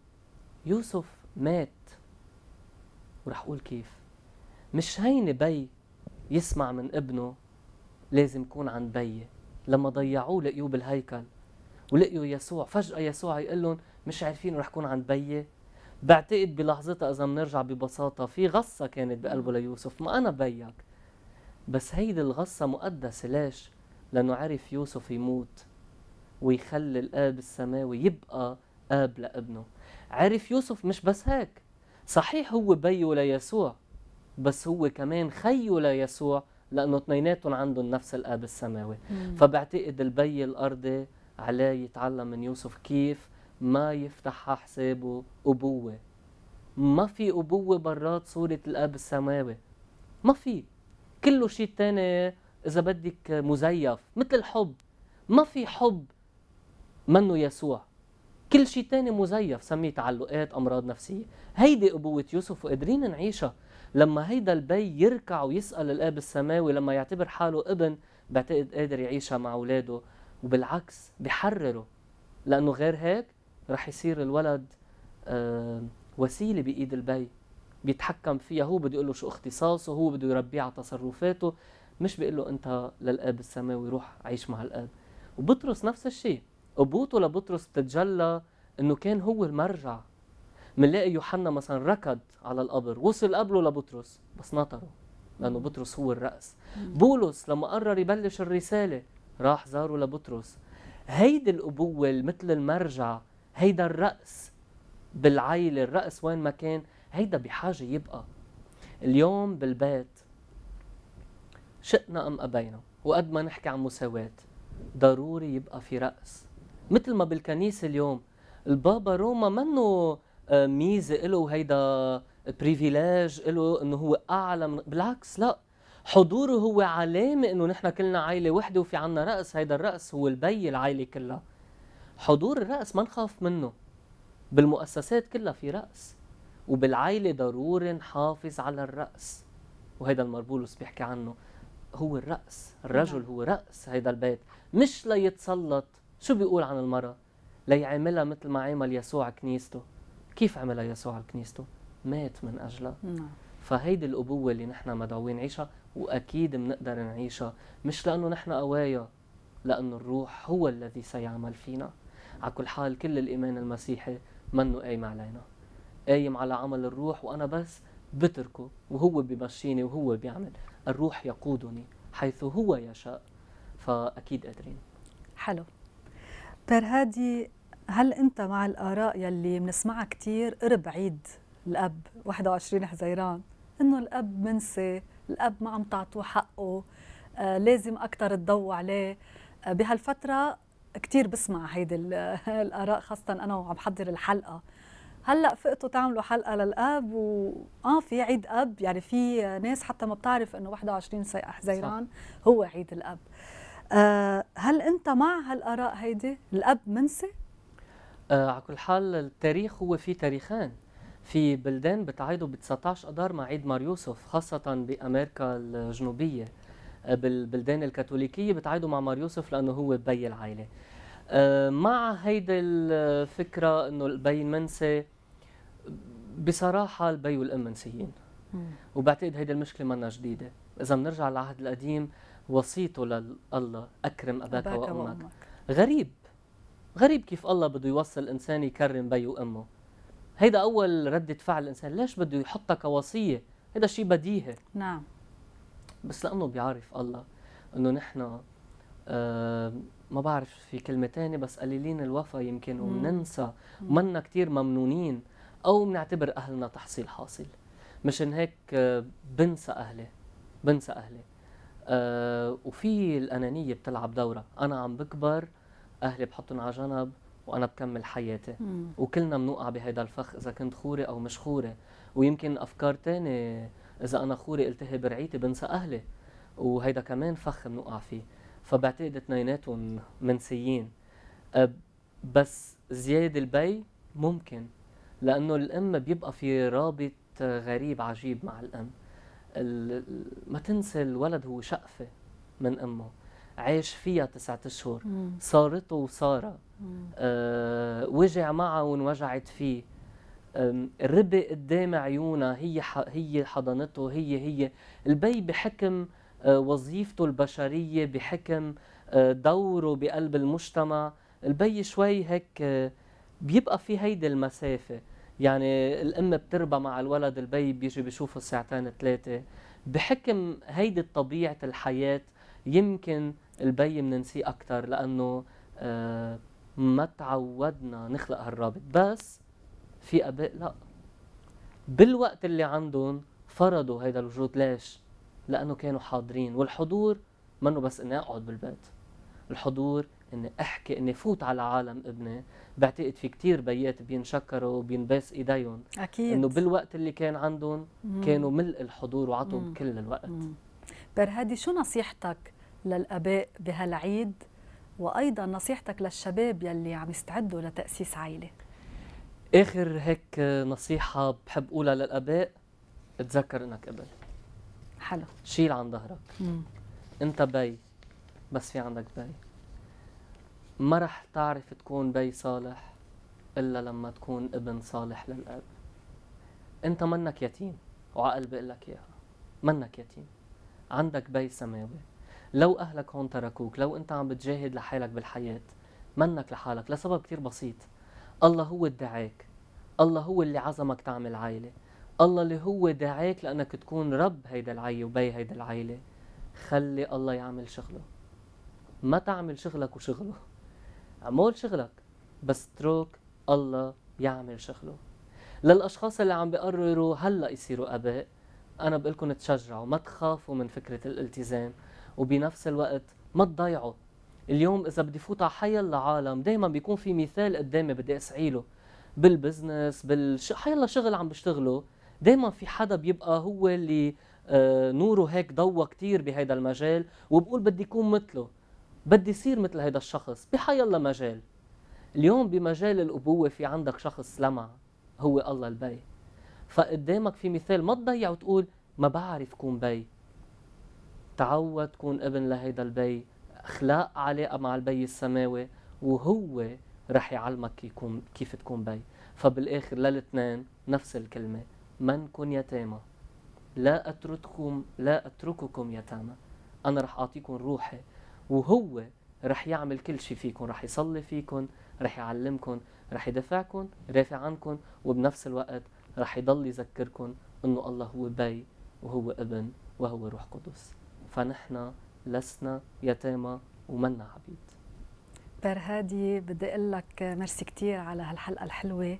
يوسف مات ورح أقول كيف مش هين بي يسمع من ابنه لازم يكون عند بيي لما ضيعوه لقيوه بالهيكل ولقيوا يسوع فجأة يسوع يقول لهم مش عارفين رح كون عند بيي بعتقد بلحظتها إذا بنرجع ببساطة في غصة كانت بقلبه ليوسف ما أنا بيك بس هيدي الغصة مقدسة ليش؟ لأنه عرف يوسف يموت ويخلي الآب السماوي يبقى آب لابنه عرف يوسف مش بس هيك صحيح هو بيه ليسوع بس هو كمان خيه ليسوع لأنه اثنيناتهم عندهم نفس الآب السماوي مم. فبعتقد البي الأرضي عليه يتعلم من يوسف كيف ما يفتح حسابه أبوة ما في أبوة برات صورة الآب السماوي ما في كله شيء تاني إذا بدك مزيف مثل الحب ما في حب منه يسوع كل شيء تاني مزيف سميه تعلقات أمراض نفسية هيدي أبوة يوسف وقادرين نعيشها لما هيدا البي يركع ويسأل الآب السماوي لما يعتبر حاله ابن بعتقد قادر يعيشها مع أولاده وبالعكس بحرره لأنه غير هيك رح يصير الولد آه وسيلة بإيد البي بيتحكم فيها هو بده يقول له شو اختصاصه هو بده يربيه على تصرفاته مش بيقول له انت للاب السماوي روح عيش مع الاب وبطرس نفس الشيء ابوته لبطرس بتتجلى انه كان هو المرجع منلاقي يوحنا مثلا ركض على القبر وصل قبله لبطرس بس نطره لانه بطرس هو الراس بولس لما قرر يبلش الرساله راح زاره لبطرس هيدي الابوه مثل المرجع هيدا الراس بالعيله الراس وين ما كان هيدا بحاجه يبقى اليوم بالبيت شئنا أم أبينا وقد ما نحكي عن مساواة ضروري يبقى في رأس مثل ما بالكنيسة اليوم البابا روما منه آه، ميزة له وهيدا بريفيليج له انه هو اعلى من بالعكس لا حضوره هو علامة انه نحن كلنا عائلة وحدة وفي عنا رأس هيدا الرأس هو البي العائلة كلها حضور الرأس ما نخاف منه بالمؤسسات كلها في رأس وبالعائلة ضروري نحافظ على الرأس وهيدا المربولوس بيحكي عنه هو الرأس الرجل نعم. هو رأس هيدا البيت مش ليتسلط شو بيقول عن المرة ليعاملها مثل ما عمل يسوع كنيسته كيف عملها يسوع كنيسته مات من أجلها نعم. فهيدي الأبوة اللي نحن مدعوين نعيشها وأكيد بنقدر نعيشها مش لأنه نحن قوايا لأنه الروح هو الذي سيعمل فينا على كل حال كل الإيمان المسيحي منه قايم علينا قايم على عمل الروح وأنا بس بتركه وهو بمشيني وهو بيعمل الروح يقودني حيث هو يشاء فأكيد قادرين حلو بير طيب هادي هل أنت مع الآراء يلي بنسمعها كثير قرب عيد الأب 21 حزيران إنه الأب منسي الأب ما عم تعطوه حقه آه لازم أكثر تضو عليه آه بهالفترة كثير بسمع هيدي [LAUGHS] الآراء خاصة أنا وعم حضر الحلقة هلا فقتوا تعملوا حلقه للاب و اه في عيد اب يعني في ناس حتى ما بتعرف انه 21 حزيران هو عيد الاب آه هل انت مع هالاراء هيدي الاب منسي آه على كل حال التاريخ هو في تاريخين في بلدان بتعيدوا ب 19 اذار مع عيد مار يوسف خاصه بامريكا الجنوبيه آه، بالبلدان الكاثوليكيه بتعيدوا مع مار يوسف لانه هو بي العائله آه، مع هيدي الفكره انه البي منسي بصراحه البي والام منسيين وبعتقد هيدي المشكله منا جديده اذا بنرجع للعهد القديم وصيته لله اكرم اباك وامك. وامك غريب غريب كيف الله بده يوصل الانسان يكرم بي وامه هيدا اول رده فعل الانسان ليش بده يحطها كوصيه هيدا شيء بديهي نعم بس لانه بيعرف الله انه نحن آه ما بعرف في كلمه ثانيه بس قليلين الوفا يمكن وبننسى منا كثير ممنونين او بنعتبر اهلنا تحصيل حاصل مشان هيك آه، بنسى اهلي بنسى اهلي أه وفي الانانيه بتلعب دورها انا عم بكبر اهلي بحطهم على جنب وانا بكمل حياتي مم. وكلنا بنوقع بهيدا الفخ اذا كنت خوري او مش خوري ويمكن افكار تانية اذا انا خوري التهي برعيتي بنسى اهلي وهيدا كمان فخ بنوقع فيه فبعتقد اثنيناتهم منسيين أه بس زياد البي ممكن لانه الام بيبقى في رابط غريب عجيب مع الام ما تنسى الولد هو شقفه من امه عاش فيها تسعة اشهر صارته وصارة أه وجع معها وانوجعت فيه ربي قدام عيونها هي هي حضنته هي هي البي بحكم آه، وظيفته البشريه بحكم آه، دوره بقلب المجتمع البي شوي هيك آه، بيبقى في هيدي المسافه يعني الام بتربى مع الولد البي بيجي بيشوفه الساعتين ثلاثه بحكم هيدي طبيعه الحياه يمكن البي بننسيه اكثر لانه آه ما تعودنا نخلق هالرابط بس في اباء لا بالوقت اللي عندهم فرضوا هيدا الوجود ليش؟ لانه كانوا حاضرين والحضور منه بس اني اقعد بالبيت الحضور اني احكي اني فوت على عالم ابني بعتقد في كتير بيات بينشكروا وبينباس ايديهم اكيد انه بالوقت اللي كان عندهم كانوا ملء الحضور وعطوا كل الوقت برهادي شو نصيحتك للاباء بهالعيد وايضا نصيحتك للشباب يلي عم يستعدوا لتاسيس عائله اخر هيك نصيحه بحب اقولها للاباء تذكر انك ابن حلو شيل عن ظهرك انت بي بس في عندك بي ما رح تعرف تكون بي صالح إلا لما تكون ابن صالح للأب أنت منك يتيم وعقل بقول لك إياها منك يتيم عندك بي سماوي لو أهلك هون تركوك لو أنت عم بتجاهد لحالك بالحياة منك لحالك لسبب كتير بسيط الله هو الدعاك الله هو اللي عزمك تعمل عائلة الله اللي هو دعاك لأنك تكون رب هيدا العي وبي هيدا العيلة خلي الله يعمل شغله ما تعمل شغلك وشغله عمول شغلك بس اترك الله يعمل شغله للاشخاص اللي عم بيقرروا هلا يصيروا اباء انا بقول لكم تشجعوا ما تخافوا من فكره الالتزام وبنفس الوقت ما تضيعوا اليوم اذا بدي فوت على حي العالم دائما بيكون في مثال قدامي بدي اسعي له بالبزنس بالش حي الله شغل عم بشتغله دائما في حدا بيبقى هو اللي آه، نوره هيك ضوى كتير بهذا المجال وبقول بدي يكون مثله بدي صير مثل هيدا الشخص بحي الله مجال اليوم بمجال الأبوة في عندك شخص لمع هو الله البي فقدامك في مثال ما تضيع وتقول ما بعرف كون بي تعود كون ابن لهيدا البي اخلاق علاقة مع البي السماوي وهو رح يعلمك يكون كيف تكون بي فبالاخر للاثنين نفس الكلمة من كن يتامى لا اترككم لا اترككم يتامى انا رح اعطيكم روحي وهو رح يعمل كل شيء فيكم رح يصلي فيكم رح يعلمكم رح يدافعكم يدافع عنكم وبنفس الوقت رح يضل يذكركم انه الله هو بي وهو ابن وهو روح قدس فنحن لسنا يتامى ومنا عبيد بر هادي بدي اقول لك ميرسي كثير على هالحلقه الحلوه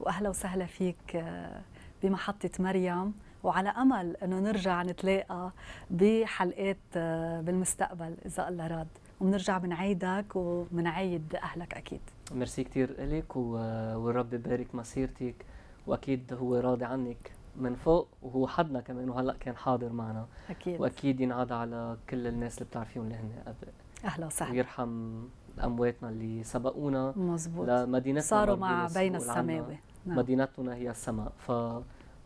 واهلا وسهلا فيك آه، بمحطه مريم وعلى امل انه نرجع نتلاقى بحلقات آه، بالمستقبل اذا الله راد وبنرجع بنعيدك وبنعيد اهلك اكيد ميرسي كثير لك والرب يبارك مسيرتك واكيد هو راضي عنك من فوق وهو حدنا كمان وهلا كان حاضر معنا اكيد واكيد ينعاد على كل الناس اللي بتعرفيهم اللي هن اهلا وسهلا ويرحم امواتنا اللي سبقونا مظبوط لمدينتنا صاروا مع بين السماوي نعم. مدينتنا هي السماء ف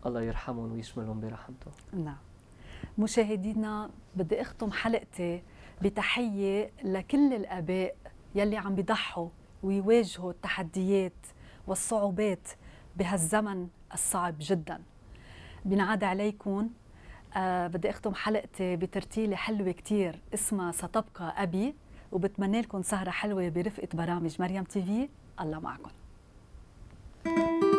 الله يرحمهم ويشملهم برحمته نعم مشاهدينا بدي اختم حلقتي بتحيه لكل الاباء يلي عم بيضحوا ويواجهوا التحديات والصعوبات بهالزمن الصعب جدا بنعاد عليكم آه بدي اختم حلقتي بترتيله حلوه كتير اسمها ستبقى ابي وبتمنى لكم سهره حلوه برفقه برامج مريم تي في الله معكم thank you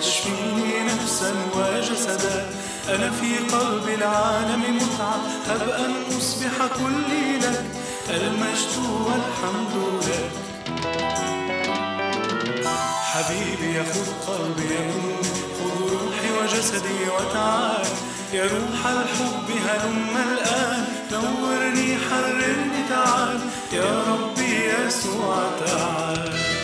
تشفيني نفسا وجسدا أنا في قلب العالم متعة هب أن أصبح كلي لك المجد والحمد لك حبيبي يا خذ قلبي يا مني خذ روحي وجسدي وتعال يا روح الحب هلم الآن نورني حررني تعال يا ربي يسوع تعال